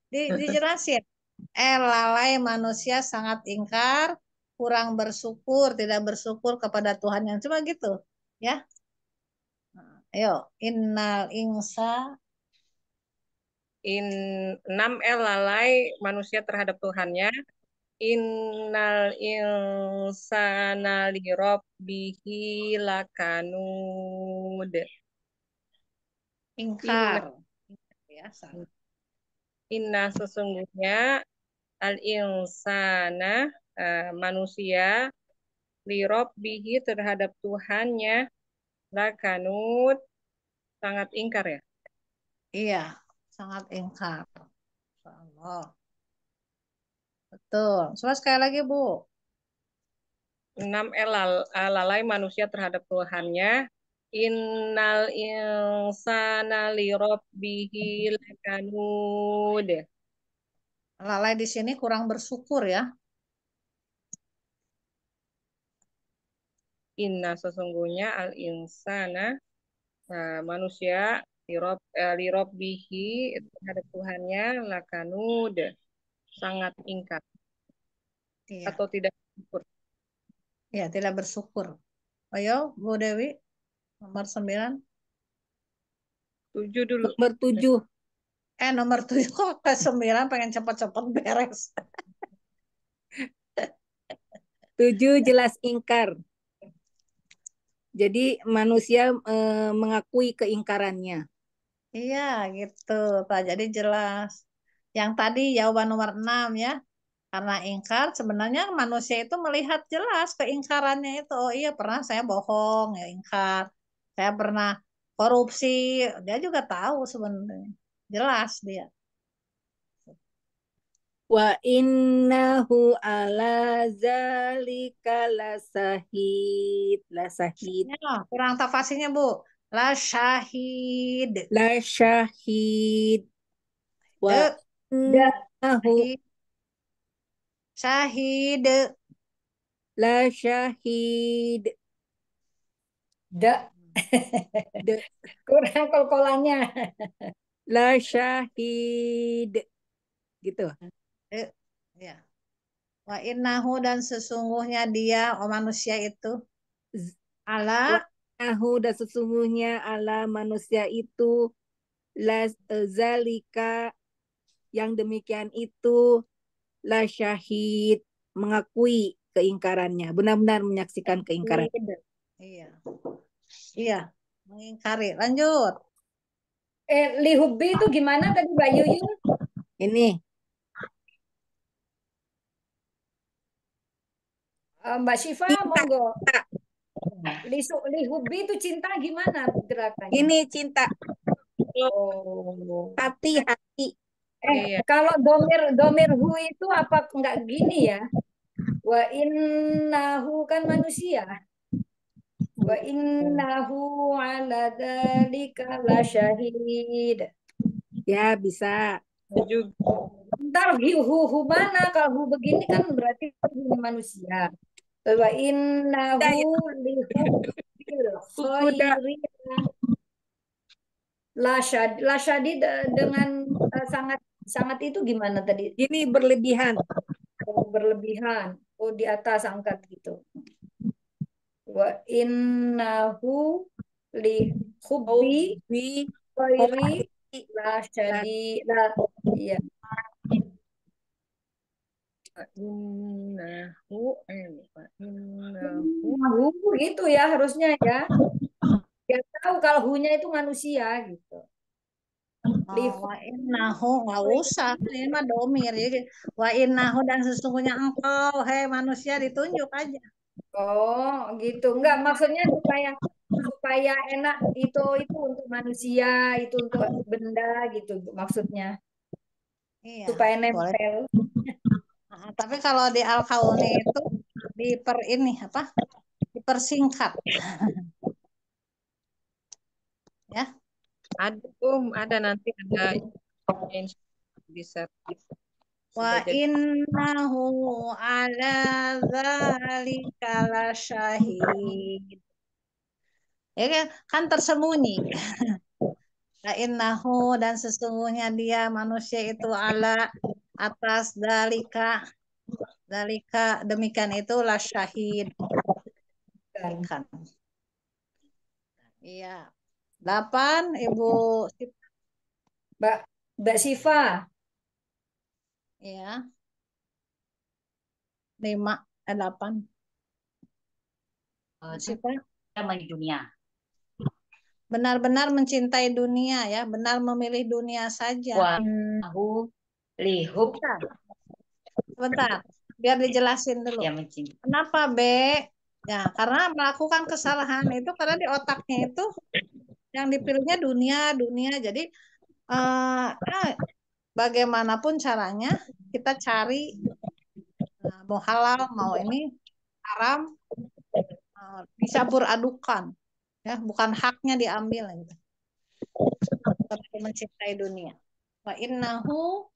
Di, dijelasin. Eh lalai manusia sangat ingkar, kurang bersyukur, tidak bersyukur kepada Tuhan yang cuma gitu ya. Nah, ayo, innal insa in 6L lalai manusia terhadap Tuhannya innal insana li rabbihi lakanud ingkar ya inna sesungguhnya al insana uh, manusia li rabbihi terhadap Tuhannya lakanud sangat ingkar ya iya sangat engkar. Allah. Betul. Coba sekali lagi, Bu. 6 elal lalai manusia terhadap Tuhannya. Innal insana rabbihi lakanud. Lalai di sini kurang bersyukur ya. Inna sesungguhnya al insana nah, manusia lirob eh, lirob bihi terhadap Tuhannya lakanud sangat ingkar iya. atau tidak bersyukur. Ya, tidak bersyukur. Ayo, Bu Dewi, nomor 9. 7 dulu. Nomor 7. Eh, nomor 7 kok ke 9 pengen cepat-cepat beres. 7 jelas ingkar. Jadi manusia e, mengakui keingkarannya. Iya, gitu. Pak. Jadi jelas. Yang tadi jawaban nomor 6 ya. Karena ingkar sebenarnya manusia itu melihat jelas keingkarannya itu. Oh iya, pernah saya bohong, ya ingkar. Saya pernah korupsi, dia juga tahu sebenarnya. Jelas dia. Wa innahu ala zalika lasahid. Lasahid. Iya, kurang tafasinya, Bu La syahid. La syahid. Wa dahu. Syahid. La syahid. Da. Kurang kol-kolannya. La syahid. Gitu. Ya. Wa innahu dan sesungguhnya dia, oh manusia itu. Ala Innahu dan sesungguhnya Allah manusia itu las eh, zalika yang demikian itu la syahid mengakui keingkarannya benar-benar menyaksikan keingkaran iya iya, iya mengingkari lanjut eh lihubi itu gimana tadi Bayu ini eh, Mbak Syifa iya. monggo Lisu, lihubi itu cinta gimana gerakannya? Ini cinta. Oh. Hati hati. Eh, iya. Kalau domir domir hu itu apa enggak gini ya? Wa innahu kan manusia. Wa innahu ala dzalika lasyahid. Ya, bisa. Juga. Ntar hu, hu, mana? Kalau hu begini kan berarti hu manusia wa iya, innahu iya. lihubbil lasyad lasyadi eh, dengan uh, sangat sangat itu gimana tadi ini berlebihan oh, berlebihan oh di atas angkat gitu wa innahu li khubbi khairi la la ya iya innahu eh innahu gitu ya harusnya ya dia tahu kalau hunya itu manusia gitu Oh, wa innahu nggak usah ini ya, mah domir ya. wa innahu dan sesungguhnya engkau hei manusia ditunjuk aja oh gitu enggak maksudnya supaya supaya enak itu itu untuk manusia itu untuk benda gitu maksudnya iya, supaya nempel boleh tapi kalau di alkauni itu diper ini apa? Dipersingkat. ya. Ada um, ada nanti ada bisa. Wa innahu ala dzalika lasyahid. Ya, ya kan tersembunyi. Wa innahu dan sesungguhnya dia manusia itu ala atas dalika dalika demikian itu la syahid demikian. Iya. Delapan Ibu Mbak Mbak Siva. Iya. Lima eh, delapan. Eh, Siva. di dunia. Benar-benar mencintai dunia ya, benar memilih dunia saja. wow lihup Sebentar, Bentar. Biar dijelasin dulu. Ya, Kenapa B? Ya, karena melakukan kesalahan itu karena di otaknya itu yang dipilihnya dunia, dunia. Jadi eh, eh bagaimanapun caranya kita cari eh, mau halal, mau ini haram eh, beradukan. adukan. Ya, bukan haknya diambil gitu. Tapi mencintai dunia. Wa innahu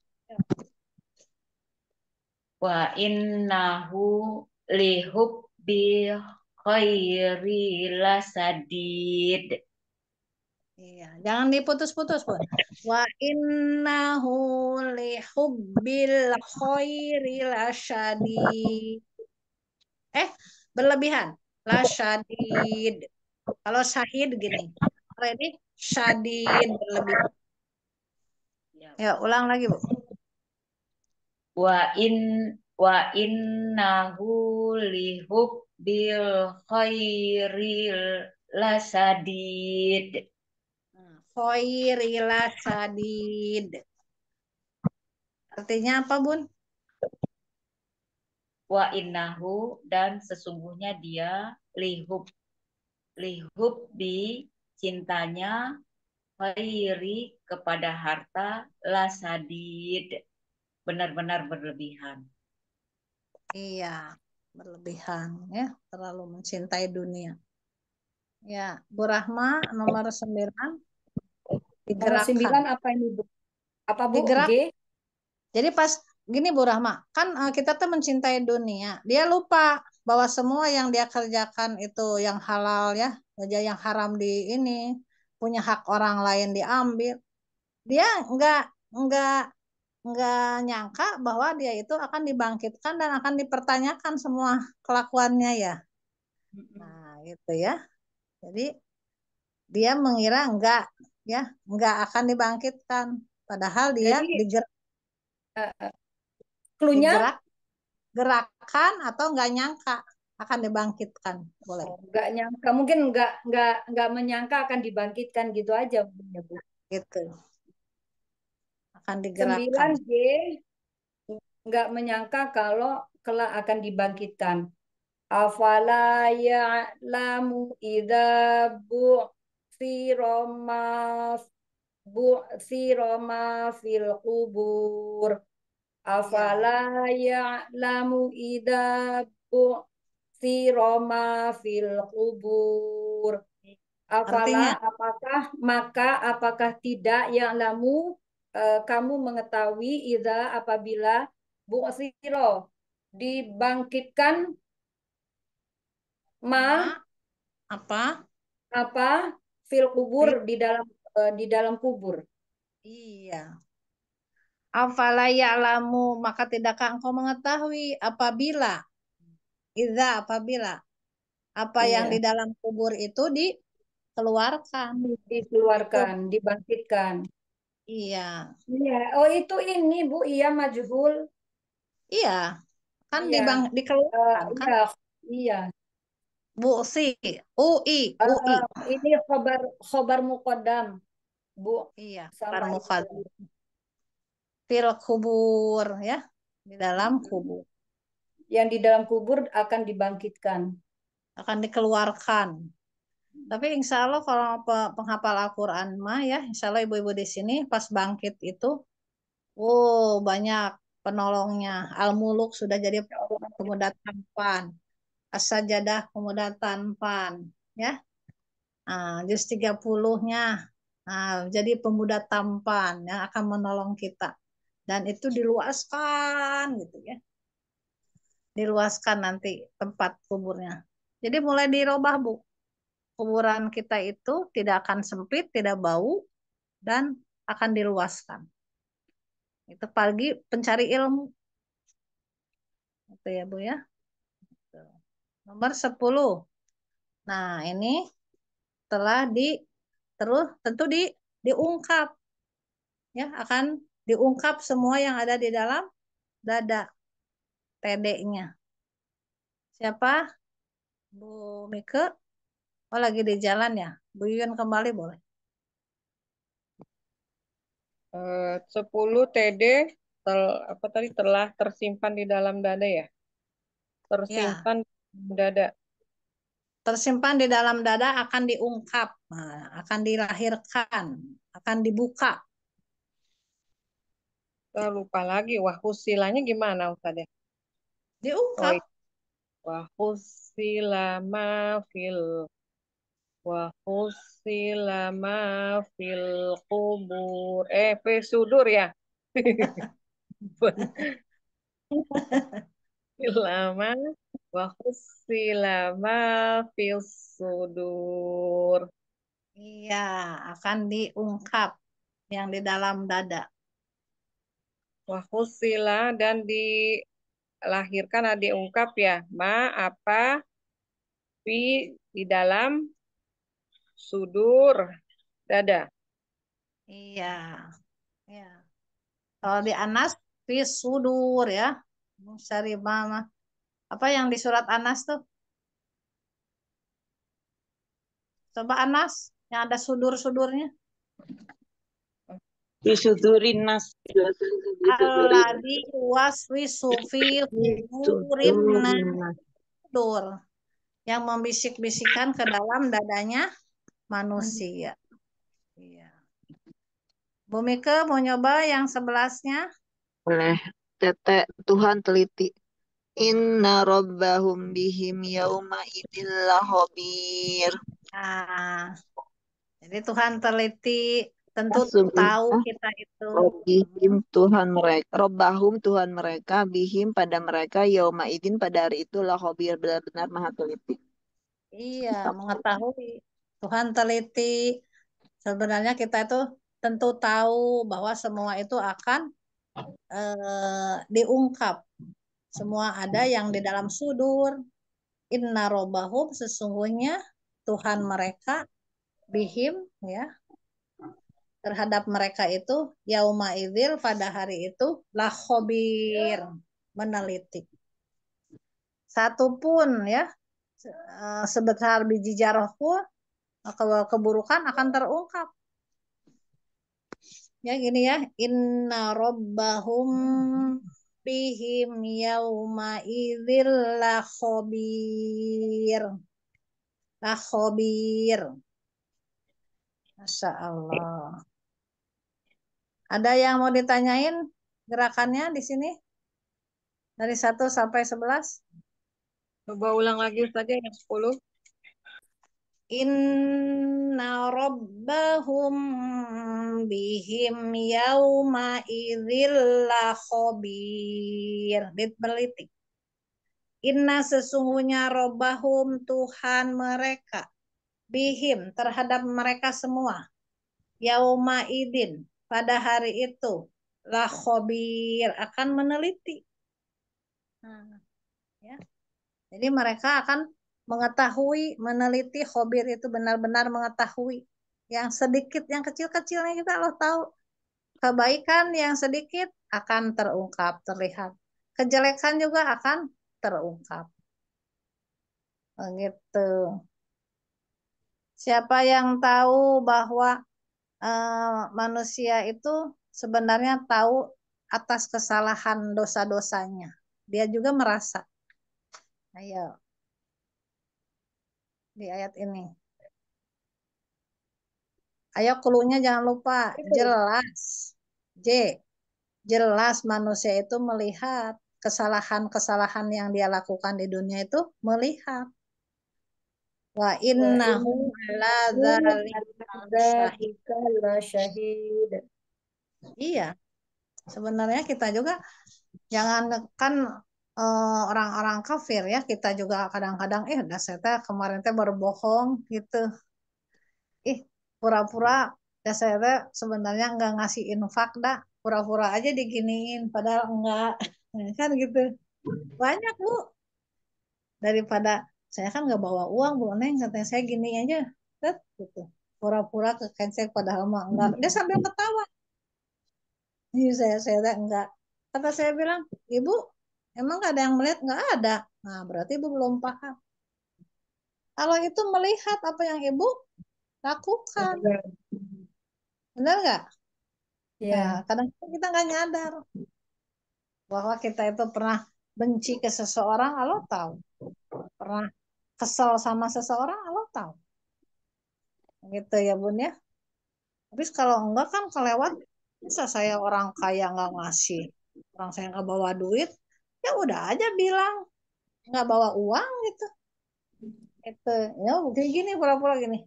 Wa innahu lihub bi khairi lasadid. Iya, jangan diputus-putus, pun. Wa innahu lihubbil khairi lasadid. Eh, berlebihan. Lasadid. Kalau sahid gini. Ready? sadid berlebihan. Ya. ya, ulang lagi, Bu wa in wa innahu lihub bil khairil lasadid hmm, khairil lasadid artinya apa bun wa innahu dan sesungguhnya dia lihub lihub bi cintanya khairi kepada harta lasadid benar-benar berlebihan. Iya, berlebihan ya, terlalu mencintai dunia. Ya, Bu Rahma nomor 9 Nomor 9 apa ini, Bu? Apa Bu? Digerak. Jadi pas gini Bu Rahma, kan eh, kita tuh mencintai dunia. Dia lupa bahwa semua yang dia kerjakan itu yang halal ya, aja yang haram di ini, punya hak orang lain diambil. Dia enggak enggak nggak nyangka bahwa dia itu akan dibangkitkan dan akan dipertanyakan semua kelakuannya ya. Nah, gitu ya. Jadi dia mengira enggak ya, enggak akan dibangkitkan padahal dia Jadi, digerak uh, digerak, gerakan atau enggak nyangka akan dibangkitkan boleh oh, nggak nyangka mungkin nggak nggak nggak menyangka akan dibangkitkan gitu aja ya, bu gitu akan digerakkan. 9 g nggak menyangka kalau kelak akan dibangkitkan. Afala ya'lamu idza bu'thirama bu'thirama fil qubur. Afala ya'lamu idza bu'thirama fil qubur. Afala Artinya, apakah maka apakah tidak yang lamu Eh, kamu mengetahui ida apabila Asiro dibangkitkan ma apa apa fil kubur di dalam eh, di dalam kubur. Iya. Afalaya'lamu maka tidakkah engkau mengetahui apabila Ida apabila apa iya. yang di dalam kubur itu dikeluarkan, dikeluarkan, dibangkitkan. Iya. Iya. Oh itu ini Bu, iya majhul. Iya. Kan iya. di bang dikeluarkan uh, kan? Iya. iya. Bu si UI eh, UI. Uh, eh, ini khobar khobar mukodam Bu. Iya, khobar mukodam. Fil kubur ya, di dalam hmm. kubur. Yang di dalam kubur akan dibangkitkan. Akan dikeluarkan. Tapi insya Allah kalau penghapal Al-Quran mah ya, insya Allah ibu-ibu di sini pas bangkit itu, wow banyak penolongnya. Al-Muluk sudah jadi pemuda tampan. As-Sajadah pemuda tampan. Ya. Nah, juz 30-nya. Nah, jadi pemuda tampan yang akan menolong kita. Dan itu diluaskan gitu ya. Diluaskan nanti tempat kuburnya. Jadi mulai dirobah, Bu kuburan kita itu tidak akan sempit, tidak bau, dan akan diluaskan. Itu pagi pencari ilmu. Itu ya Bu ya. Nomor 10. Nah, ini telah di terus tentu di diungkap. Ya, akan diungkap semua yang ada di dalam dada TD-nya. Siapa? Bu Mika? Oh lagi di jalan ya, Bu Yuyun kembali boleh. Uh, 10 TD tel, apa tadi telah tersimpan di dalam dada ya? Tersimpan ya. dada. Tersimpan di dalam dada akan diungkap, nah, akan dilahirkan, akan dibuka. Eh, lupa lagi, wahusilanya gimana Ustazah? Diungkap. Oh, iya. wahusilama mafil wa fil kubur eh fi sudur ya Filama wa fil sudur. Iya, akan diungkap yang di dalam dada. Wa dan dilahirkan ah, ungkap ya. Ma apa fi di dalam sudur, dada. Iya. Iya. Kalau di Anas fi sudur ya. mama Apa yang di surat Anas tuh? Coba Anas yang ada sudur-sudurnya. sudurin nas. Alladhi was fi sudurin nas. Sudur. Yang membisik bisikan ke dalam dadanya manusia. Iya. iya. Bu Mika mau nyoba yang sebelasnya? Boleh. Tete Tuhan teliti. Inna robbahum bihim yauma idillah hobir. Nah, jadi Tuhan teliti tentu Maksud tahu kita itu. Bihim Tuhan mereka, robbahum Tuhan mereka, bihim pada mereka, yauma idin pada hari itu lahobir benar-benar maha teliti. Iya, mengetahui Tuhan teliti. Sebenarnya kita itu tentu tahu bahwa semua itu akan eh, diungkap. Semua ada yang di dalam sudur. Inna robahum sesungguhnya Tuhan mereka bihim ya terhadap mereka itu yauma idil pada hari itu lahobir meneliti pun ya eh, sebesar biji jarah Nah, ke keburukan akan terungkap. Ya gini ya, inna rabbahum bihim yauma idzil khabir, La khabir. Masyaallah. Ada yang mau ditanyain gerakannya di sini? Dari 1 sampai 11? Coba ulang lagi saja ya, yang 10 inna rabbahum bihim yauma idzil khabir dit inna sesungguhnya robbahum Tuhan mereka bihim terhadap mereka semua yauma idin pada hari itu la khobir akan meneliti nah, ya. jadi mereka akan mengetahui, meneliti khobir itu benar-benar mengetahui. Yang sedikit, yang kecil-kecilnya kita Allah tahu. Kebaikan yang sedikit akan terungkap, terlihat. Kejelekan juga akan terungkap. Begitu. Oh, Siapa yang tahu bahwa eh, manusia itu sebenarnya tahu atas kesalahan dosa-dosanya. Dia juga merasa. Ayo di ayat ini. Ayo klunya jangan lupa gitu. jelas. J. Jelas manusia itu melihat kesalahan-kesalahan yang dia lakukan di dunia itu melihat. Wa innahu syahid. Iya. Sebenarnya kita juga jangan kan Eh, orang-orang kafir ya kita juga kadang-kadang eh dah saya teh kemarin teh bohong gitu ih pura-pura dah saya sebenarnya nggak ngasih infak dah pura-pura aja diginiin padahal enggak ya kan gitu banyak bu daripada saya kan nggak bawa uang bu neng katanya saya gini aja Tet, gitu pura-pura ke padahal mah enggak dia sambil ketawa jadi iya, saya saya enggak kata saya bilang ibu Emang ada yang melihat? Nggak ada. Nah, berarti ibu belum paham. Kalau itu melihat apa yang ibu lakukan. Benar nggak? Ya. kadang kadang kita nggak nyadar bahwa kita itu pernah benci ke seseorang, Allah tahu. Pernah kesel sama seseorang, Allah tahu. Gitu ya bun ya. Tapi kalau enggak kan kelewat, Bisa saya orang kaya nggak ngasih. Orang saya nggak bawa duit, ya udah aja bilang nggak bawa uang gitu itu ya kayak gini pura-pura gini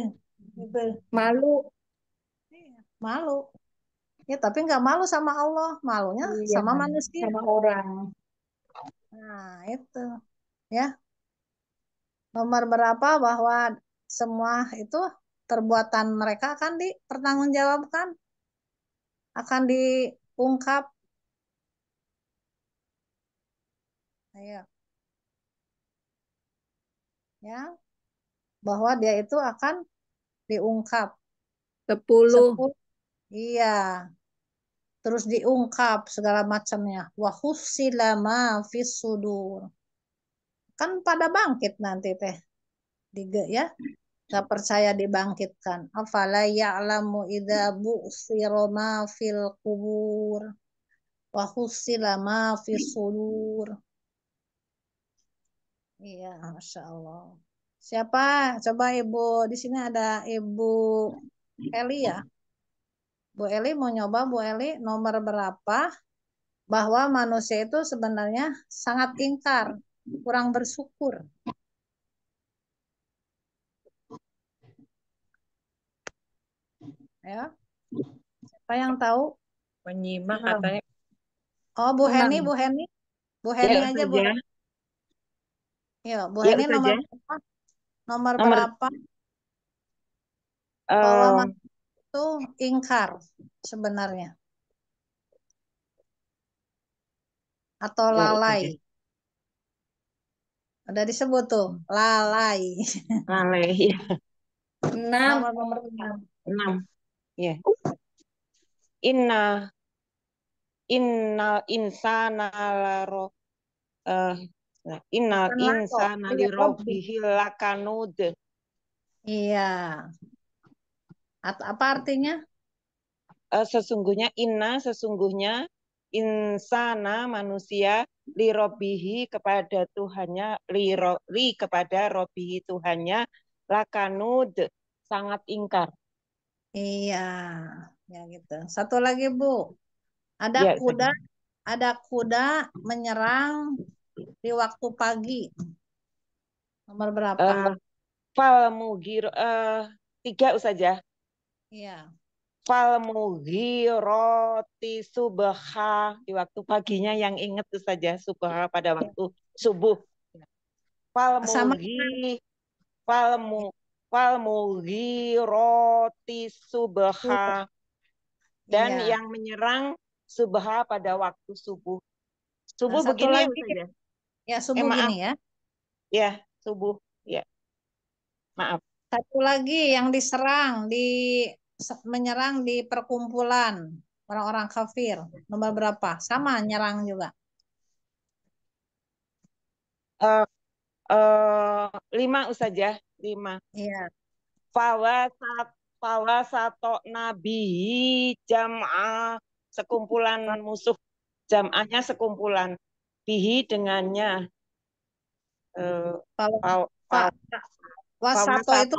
gitu. malu iya, malu ya tapi nggak malu sama Allah malunya iya, sama manusia sama orang nah itu ya nomor berapa bahwa semua itu perbuatan mereka akan dipertanggungjawabkan akan diungkap saya. Ya. Bahwa dia itu akan diungkap. 10. 10 iya. Terus diungkap segala macamnya. Wa husilama Kan pada bangkit nanti teh. Diga ya. Gak percaya dibangkitkan. Afala ya'lamu idha bu'siru ma fil kubur. Wahusila ma Iya, masya Allah. Siapa? Coba ibu di sini ada ibu Eli ya. Bu Eli mau nyoba Bu Eli nomor berapa bahwa manusia itu sebenarnya sangat ingkar, kurang bersyukur. Ya. Siapa yang tahu? Menyimak katanya. Oh, Bu Heni, Bu Heni, Bu ya, Heni ya, aja, Bu. Ya. Ya, Bu Ya, nomor berapa? Nomor Nomor berapa kalau mas itu ingkar sebenarnya atau oh, lalai? Ustazah. Udah disebut tuh, lalai. Lalai, ya. Enam. Nomor nomor enam. Enam. Ya. Inna innal insana laro eh Nah, Innal insana li rabbihi lakanud. Iya. Apa artinya? Eh, sesungguhnya inna sesungguhnya insana manusia li robihi kepada Tuhannya li, ro, li kepada robihi Tuhannya lakanud sangat ingkar. Iya, ya gitu. Satu lagi Bu. Ada ya, kuda ada kuda menyerang di waktu pagi. Nomor berapa? Uh, fal uh, tiga usaja. Ya? Iya. falmugiro subha di waktu paginya yang inget itu saja ya? subha pada iya. waktu subuh. Fal falmu fal mu subha dan iya. yang menyerang subha pada waktu subuh. Subuh nah, begini ya? Ya, eh, subuh eh, maaf. ya. Ya, subuh. Ya. Maaf. Satu lagi yang diserang, di menyerang di perkumpulan orang-orang kafir. Nomor berapa? Sama, nyerang juga. Uh, uh, lima saja ya? lima. Iya. Fawasat fawasato nabi jamah sekumpulan musuh jam'ahnya sekumpulan bihi dengannya eh, paw, paw, wasato itu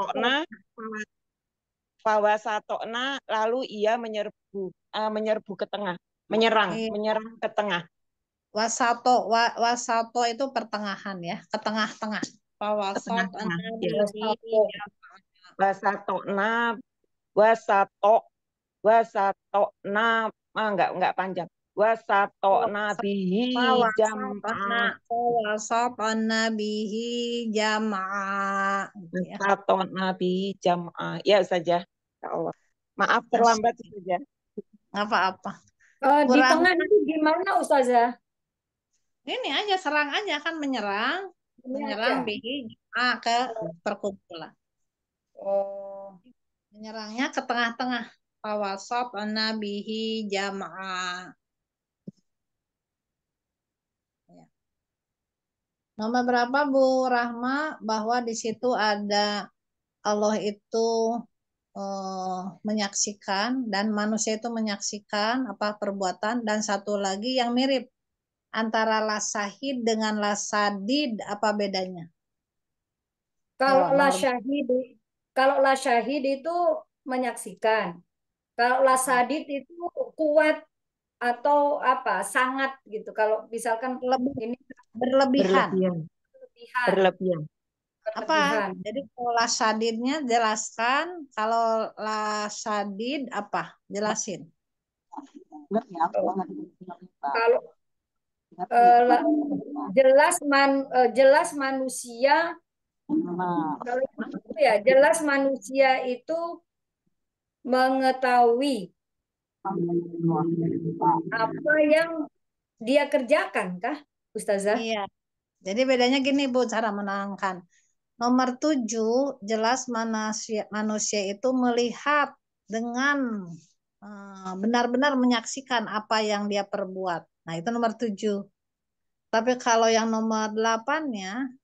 lalu ia menyerbu uh, menyerbu ke tengah menyerang iya. menyerang ke tengah wasato wa, wasato itu pertengahan ya ke tengah-tengah wasato wasato wasato wasatokna ah, enggak enggak panjang wasato nabihi jama'a wasato nabihi jama'a gitu ya. wasato nabihi jama'a ya saja ya Allah maaf terlambat saja apa-apa oh, di tengah itu gimana Ustazah ini aja serang aja kan menyerang menyerang ya. bihi jama'a ke perkumpulan oh menyerangnya ke tengah-tengah Fawasat nabihi jama'a Nomor berapa Bu Rahma bahwa di situ ada Allah itu uh, menyaksikan dan manusia itu menyaksikan apa perbuatan dan satu lagi yang mirip antara lasahid dengan lasadid apa bedanya? Kalau lasahid kalau lasahid itu menyaksikan. Kalau lasadid itu kuat atau apa sangat gitu kalau misalkan Lebih, ini berlebihan berlebihan berlebihan, berlebihan. berlebihan. apa jadi kalau sadidnya jelaskan kalau lasadid apa jelasin ya, kalau eh, jelas man eh, jelas manusia nah. kalau itu ya jelas manusia itu mengetahui apa yang dia kerjakan kah Ustazah? Iya. Jadi bedanya gini Bu cara menangkan. Nomor tujuh jelas manusia manusia itu melihat dengan eh, benar-benar menyaksikan apa yang dia perbuat. Nah itu nomor tujuh. Tapi kalau yang nomor delapannya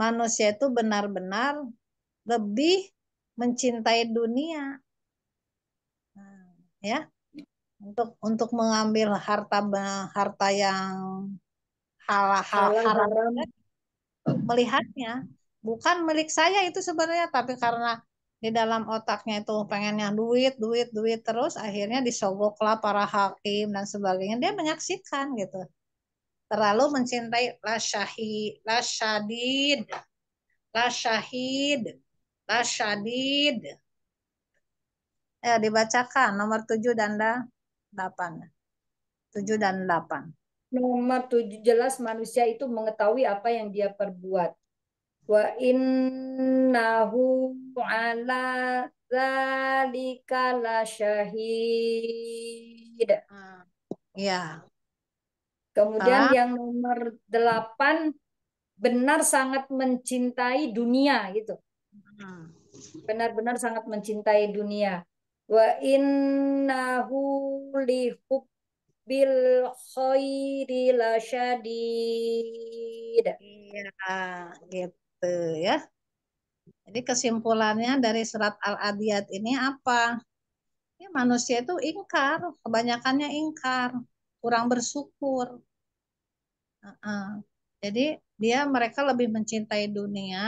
manusia itu benar-benar lebih mencintai dunia. Nah, ya, untuk untuk mengambil harta harta yang halal hal, haram melihatnya bukan milik saya itu sebenarnya tapi karena di dalam otaknya itu pengennya duit duit duit terus akhirnya disogoklah para hakim dan sebagainya dia menyaksikan gitu terlalu mencintai la syahid la syadid la ya dibacakan nomor 7 danda 8. 7 dan 8. Nomor 7 jelas manusia itu mengetahui apa yang dia perbuat. Wa innahu ala zalikala syahid. Ya. Kemudian ah. yang nomor 8 benar sangat mencintai dunia gitu. Hmm. Benar-benar sangat mencintai dunia wa innahu li bil khairi syadid. Iya, gitu ya. Jadi kesimpulannya dari surat Al-Adiyat ini apa? Ya, manusia itu ingkar, kebanyakannya ingkar, kurang bersyukur. Uh -uh. Jadi dia mereka lebih mencintai dunia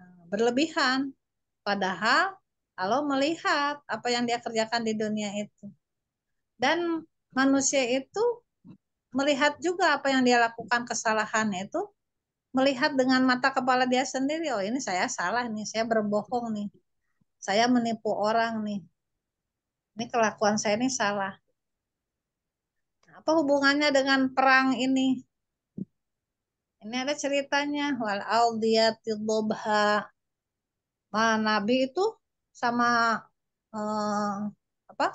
eh, berlebihan, padahal Lalu melihat apa yang dia kerjakan di dunia itu. Dan manusia itu melihat juga apa yang dia lakukan kesalahan itu melihat dengan mata kepala dia sendiri oh ini saya salah nih saya berbohong nih saya menipu orang nih ini kelakuan saya ini salah apa hubungannya dengan perang ini ini ada ceritanya wal audiyatidobha Nah, Nabi itu sama eh, apa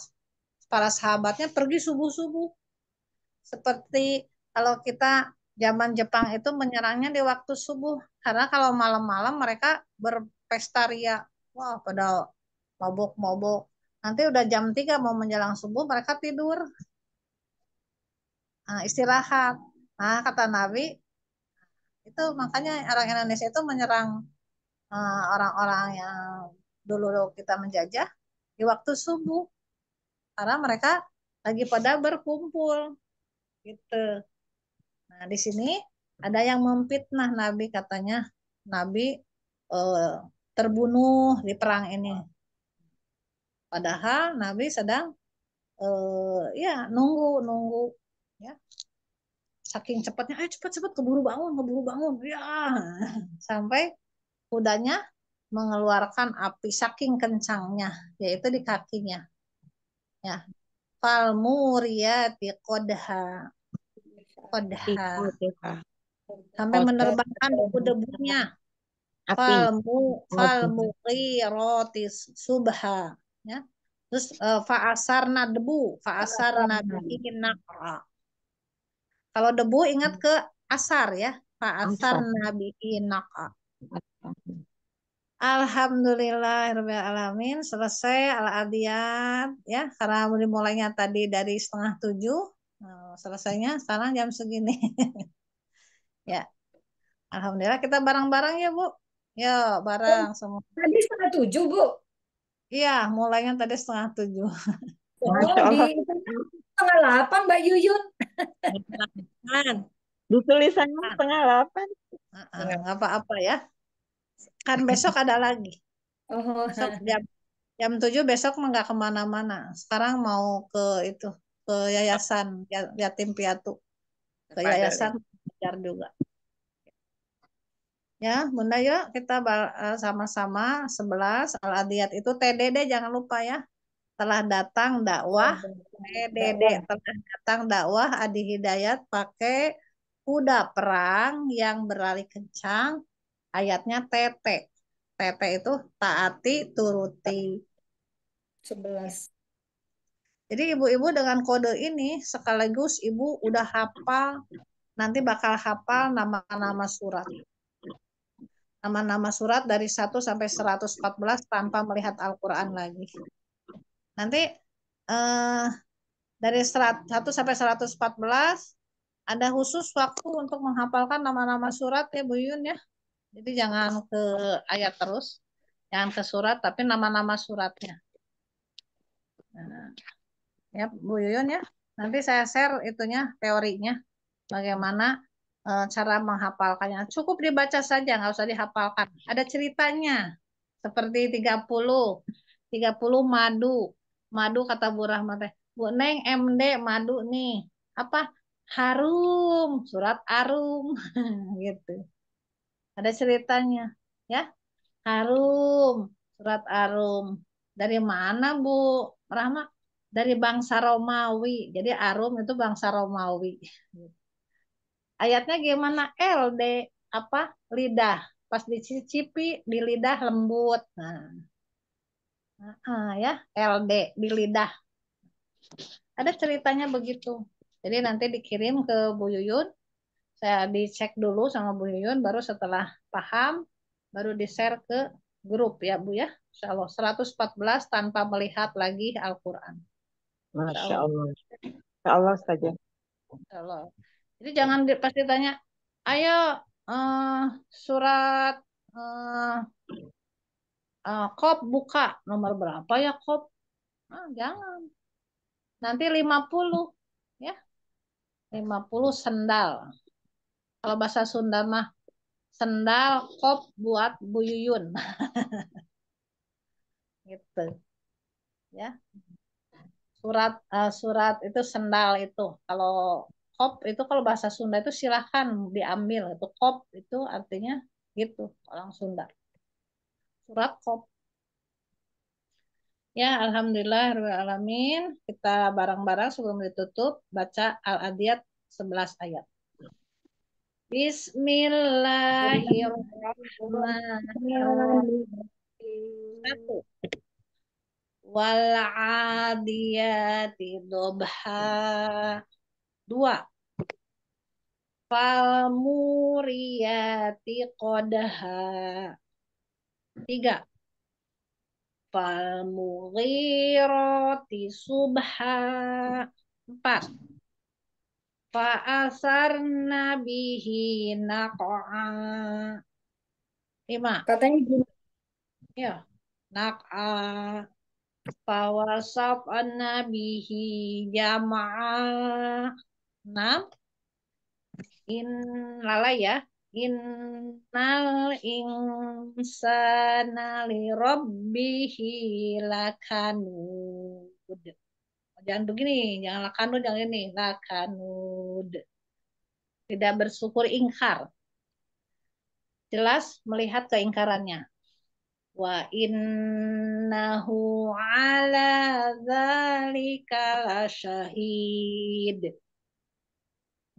para sahabatnya pergi subuh-subuh. Seperti kalau kita zaman Jepang itu menyerangnya di waktu subuh karena kalau malam-malam mereka berpesta ria. Wah, pada mabok-mabok. Nanti udah jam 3 mau menjelang subuh mereka tidur. Nah, istirahat. Nah, kata Nabi itu makanya orang Indonesia itu menyerang eh, orang-orang uh, orang -orang yang dulu kita menjajah di waktu subuh karena mereka lagi pada berkumpul gitu. Nah di sini ada yang memfitnah Nabi katanya Nabi eh, terbunuh di perang ini. Padahal Nabi sedang eh, ya nunggu nunggu ya saking cepatnya ayo cepat cepat keburu bangun keburu bangun ya sampai kudanya mengeluarkan api saking kencangnya yaitu di kakinya ya fal muriyati qodha qodha sampai menerbangkan debu-debunya fal mu fal muqirati subha ya terus uh, faasarna debu faasarna ingin naqra kalau debu ingat ke asar ya faasarna bihi naqra Alhamdulillah ya alamin selesai al adiyat ya karena mulai mulainya tadi dari setengah tujuh nah, selesainya sekarang jam segini ya alhamdulillah kita bareng-bareng ya bu ya bareng oh, semua tadi setengah tujuh bu iya mulainya tadi setengah tujuh oh, di setengah delapan mbak Yuyun di tulisannya setengah delapan nggak apa-apa ya kan besok ada lagi oh. besok jam jam tujuh besok nggak kemana-mana sekarang mau ke itu ke yayasan ya, yatim piatu ke yayasan belajar juga ya bunda ya kita e, sama-sama 11 al adiyat itu TDD jangan lupa ya telah datang dakwah TDD telah datang dakwah adi hidayat pakai kuda perang yang berlari kencang ayatnya tete. Tete itu taati turuti. sebelas. Jadi ibu-ibu dengan kode ini sekaligus ibu udah hafal nanti bakal hafal nama-nama surat. Nama-nama surat dari 1 sampai 114 tanpa melihat Al-Qur'an lagi. Nanti eh, dari 1 sampai 114 ada khusus waktu untuk menghafalkan nama-nama surat ya Bu Yun ya. Jadi jangan ke ayat terus, jangan ke surat, tapi nama-nama suratnya. Nah, ya Bu Yuyun ya, nanti saya share itunya teorinya, bagaimana e, cara menghafalkannya. Cukup dibaca saja, nggak usah dihafalkan. Ada ceritanya, seperti 30, 30 madu. Madu kata Bu Rahmat, Bu Neng MD madu nih. Apa? Harum, surat arum gitu. Ada ceritanya, ya. Harum, surat Arum. Dari mana, Bu Rahma? Dari bangsa Romawi. Jadi Arum itu bangsa Romawi. Ayatnya gimana? Ld apa? Lidah. Pas dicicipi, di lidah lembut. Nah, Uh, ya LD di lidah. Ada ceritanya begitu. Jadi nanti dikirim ke Bu Yuyun saya dicek dulu sama Bu Yuyun baru setelah paham baru di-share ke grup ya Bu ya. Insya Allah 114 tanpa melihat lagi Al-Qur'an. Masya Allah. Insya Allah saja. Insya Allah. Jadi jangan di, pasti tanya, ayo uh, surat uh, uh, kop buka nomor berapa ya kop? Ah, jangan. Nanti 50 ya. 50 sendal kalau bahasa Sunda mah sendal kop buat buyuyun gitu. Ya. Surat uh, surat itu sendal itu. Kalau kop itu kalau bahasa Sunda itu silahkan diambil itu kop itu artinya gitu orang Sunda. Surat kop. Ya, alhamdulillah alamin. Kita bareng-bareng sebelum ditutup baca Al-Adiyat 11 ayat. Bismillahirrahmanirrahim. Satu. Wal adiyati dobha. Dua. Fal muriyati Tiga. Fal mughirati subha. Empat Fa'asarna nabihi naqa'a. Lima. Katanya gini. Ya. Naq'a. Fawasaf'ana nabihi jama'a. Enam. In lala ya. Innal insana li rabbihi lakanud jangan begini, jangan lakanud, jangan ini, lakanud. Nah, Tidak bersyukur ingkar. Jelas melihat keingkarannya. Wa innahu ala dzalika lasyahid.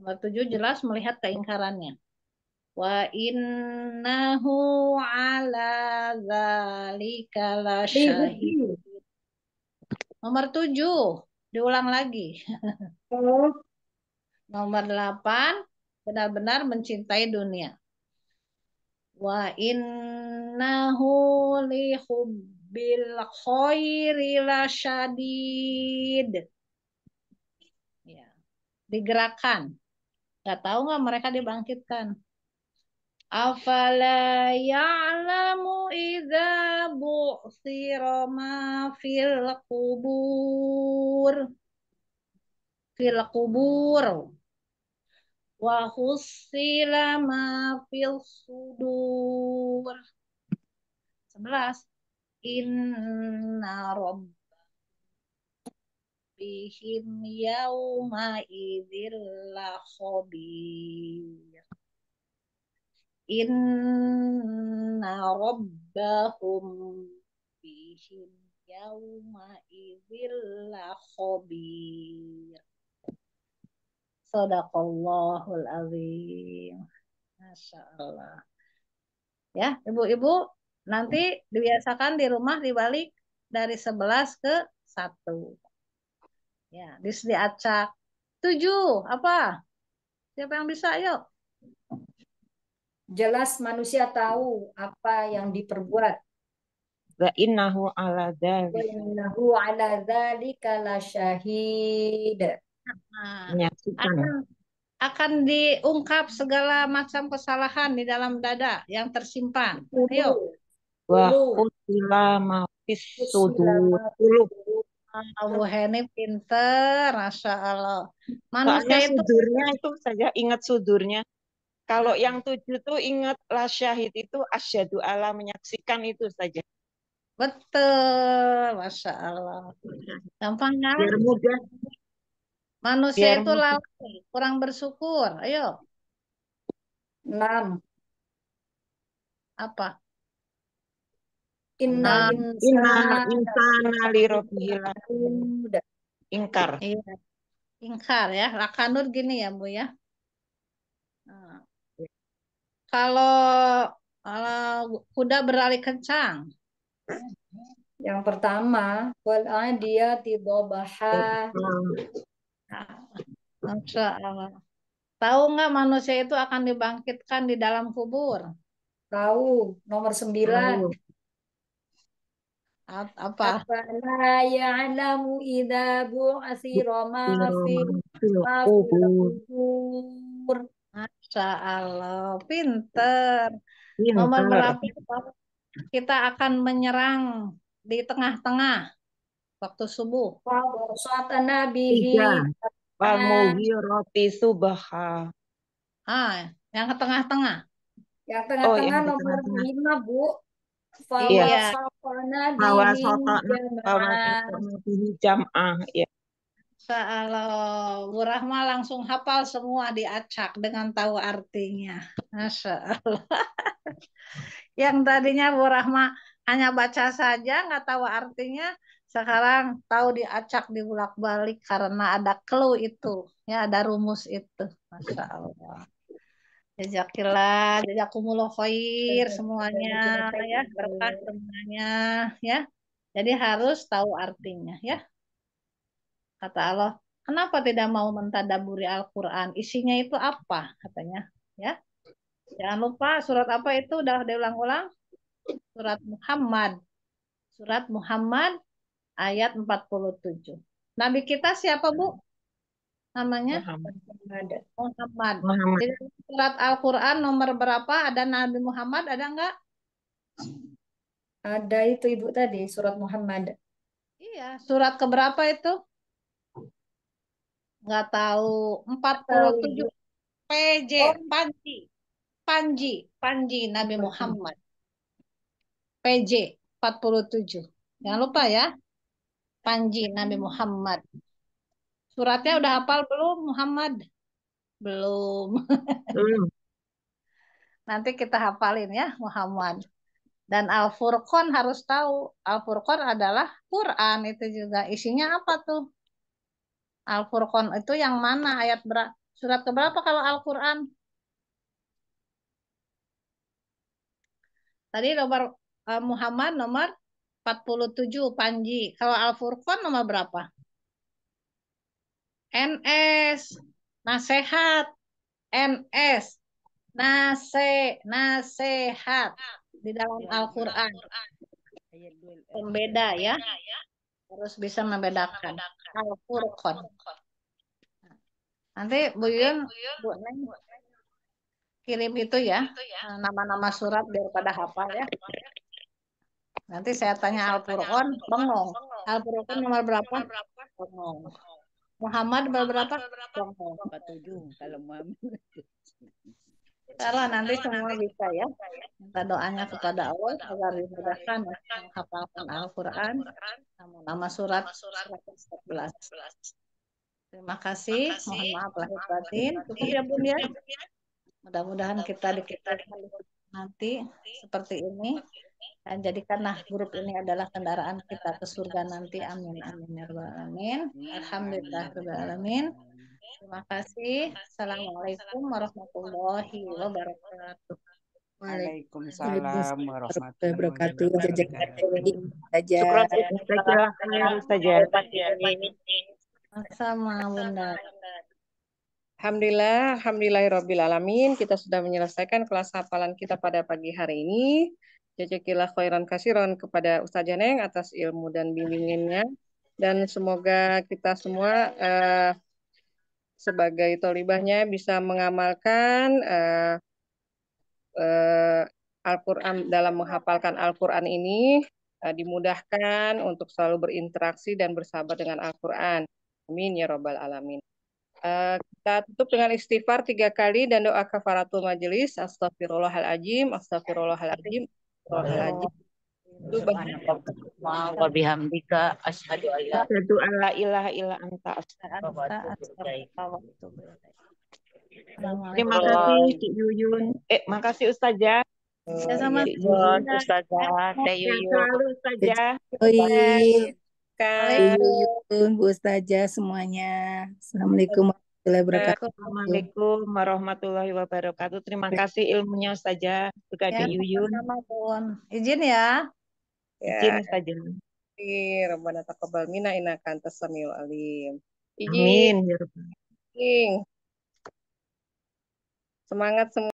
Nomor tujuh jelas melihat keingkarannya. Wa innahu ala dzalika lasyahid. Nomor tujuh diulang lagi. Oh. Nomor 8, benar-benar mencintai dunia. Wa innahu li hubbil khairi lasyadid. Ya. Digerakkan. Gak tahu nggak mereka dibangkitkan. Afala ya'lamu idza bu'thira ma fil kubur fil kubur wa husila ma fil sudur 11 inna rabb bihim yauma idzil khabir inna rabbahum bihim yawma idzil khabir. Sadaqallahul azim. Masya Allah. Ya, ibu-ibu nanti dibiasakan di rumah dibalik dari 11 ke 1. Ya, di diacak. 7, apa? Siapa yang bisa? Yuk. Jelas manusia tahu apa yang diperbuat. Wa innahu ala dzalika. Wa innahu ala dzalika la syahid. Nah, akan, akan diungkap segala macam kesalahan di dalam dada yang tersimpan. Ayo. Wa utila ma sudur. Allah ini pinter, Masya Allah. Manusia itu sudurnya itu saya ingat sudurnya. Kalau yang tujuh tuh ingat la syahid itu asyhadu Allah menyaksikan itu saja. Betul, masya Allah. Gampang kan? Biar mudah. Manusia Biar itu mudah. lalai, kurang bersyukur. Ayo. Enam. Apa? Inna insana, insana lirobihila. Ingkar. Iya. Ingkar ya. Lakanur gini ya Bu ya kalau kalau kuda berlari kencang? Yang pertama, wal dia tiba bahas Allah. Tahu nggak manusia itu akan dibangkitkan di dalam kubur? Tahu, nomor sembilan. Apa? Apa? ya'lamu idza bu'asira iya, ma Masya Allah, pinter. pinter. Momen Merapi kita akan menyerang di tengah-tengah waktu subuh. Nah. roti Ah, yang ke tengah-tengah. Yang oh, tengah-tengah oh, nomor tengah. lima, Bu. Fawasotana iya. bihi jam'ah. ya kalau murah mah langsung hafal semua diacak dengan tahu artinya. Masya Allah. Yang tadinya Bu Rahma hanya baca saja, nggak tahu artinya, sekarang tahu diacak diulak balik karena ada clue itu, ya ada rumus itu. Masya Allah. Jazakilah, jazakumullah khair semuanya ya, berkah semuanya ya. Jadi harus tahu artinya ya. Kata Allah, kenapa tidak mau mentadaburi Al-Quran? Isinya itu apa? Katanya. ya. Jangan lupa surat apa itu udah diulang-ulang? Surat Muhammad. Surat Muhammad ayat 47. Nabi kita siapa, Bu? Namanya? Muhammad. Muhammad. Muhammad. Jadi surat Al-Quran nomor berapa? Ada Nabi Muhammad, ada enggak? Ada itu Ibu tadi, surat Muhammad. Iya, surat keberapa itu? nggak tahu 47 PJ Panji Panji Panji Nabi Muhammad PJ 47 jangan lupa ya Panji Nabi Muhammad suratnya udah hafal belum Muhammad belum hmm. nanti kita hafalin ya Muhammad dan Al-Furqan harus tahu Al-Furqan adalah Quran itu juga isinya apa tuh Al-Furqan itu yang mana ayat berapa? surat keberapa kalau Al-Quran? Tadi nomor eh, Muhammad nomor 47 Panji. Kalau Al-Furqan nomor berapa? NS nasehat NS nase nasehat di dalam ya, Al-Quran. Pembeda ya. ya harus bisa membedakan al-furqan. Nanti Bu Yun, Bu Neng kirim itu ya, ya. Eh, nama-nama surat biar pada hafal ya. Nanti saya tanya Al-Qur'an bengong. Al-Qur'an nomor berapa? Bengong. Muhammad berapa? Bengong. 47 kalau Muhammad. Insyaallah nanti semua bisa ya. Minta doanya kepada Allah agar dimudahkan ya, menghafalkan Al-Quran, nama surat ke-11 Terima kasih. Mohon maaf lahir batin. Cukup ya Bun ya. Mudah-mudahan kita dikitakan nanti seperti ini dan jadikanlah grup ini adalah kendaraan kita ke surga nanti. Amin amin ya rabbal alamin. Alhamdulillah alamin. Terima kasih. Assalamualaikum warahmatullahi wabarakatuh. Waalaikumsalam warahmatullahi wabarakatuh. Sama Bunda. Alhamdulillah, alhamdulillahirabbil alamin. Kita sudah menyelesaikan kelas hafalan kita pada pagi hari ini. Jazakillah khairan kasiron kepada Ustaz Janeng atas ilmu dan bimbingannya dan semoga kita semua uh, sebagai tolibahnya bisa mengamalkan uh, uh, Al-Quran dalam menghafalkan Al-Quran ini uh, dimudahkan untuk selalu berinteraksi dan bersahabat dengan Al-Quran. Amin ya robbal alamin. Uh, kita tutup dengan istighfar tiga kali dan doa kafaratul majelis. Astagfirullahaladzim, astagfirullahaladzim, astagfirullahaladzim. Terima kasih Cik Yuyun. Eh, makasih Ustazah. Sama-sama. Ustazah, Teh Yuyun. Ustazah. Bu Ustazah semuanya. Assalamualaikum warahmatullahi wabarakatuh. Assalamualaikum warahmatullahi wabarakatuh. Terima kasih ilmunya Ustazah. Juga ya, Yuyun. Izin ya. Ya. Izin saja. Rabbana taqabbal minna innaka antas samiul alim. Izin. Amin. Ya Semangat semua.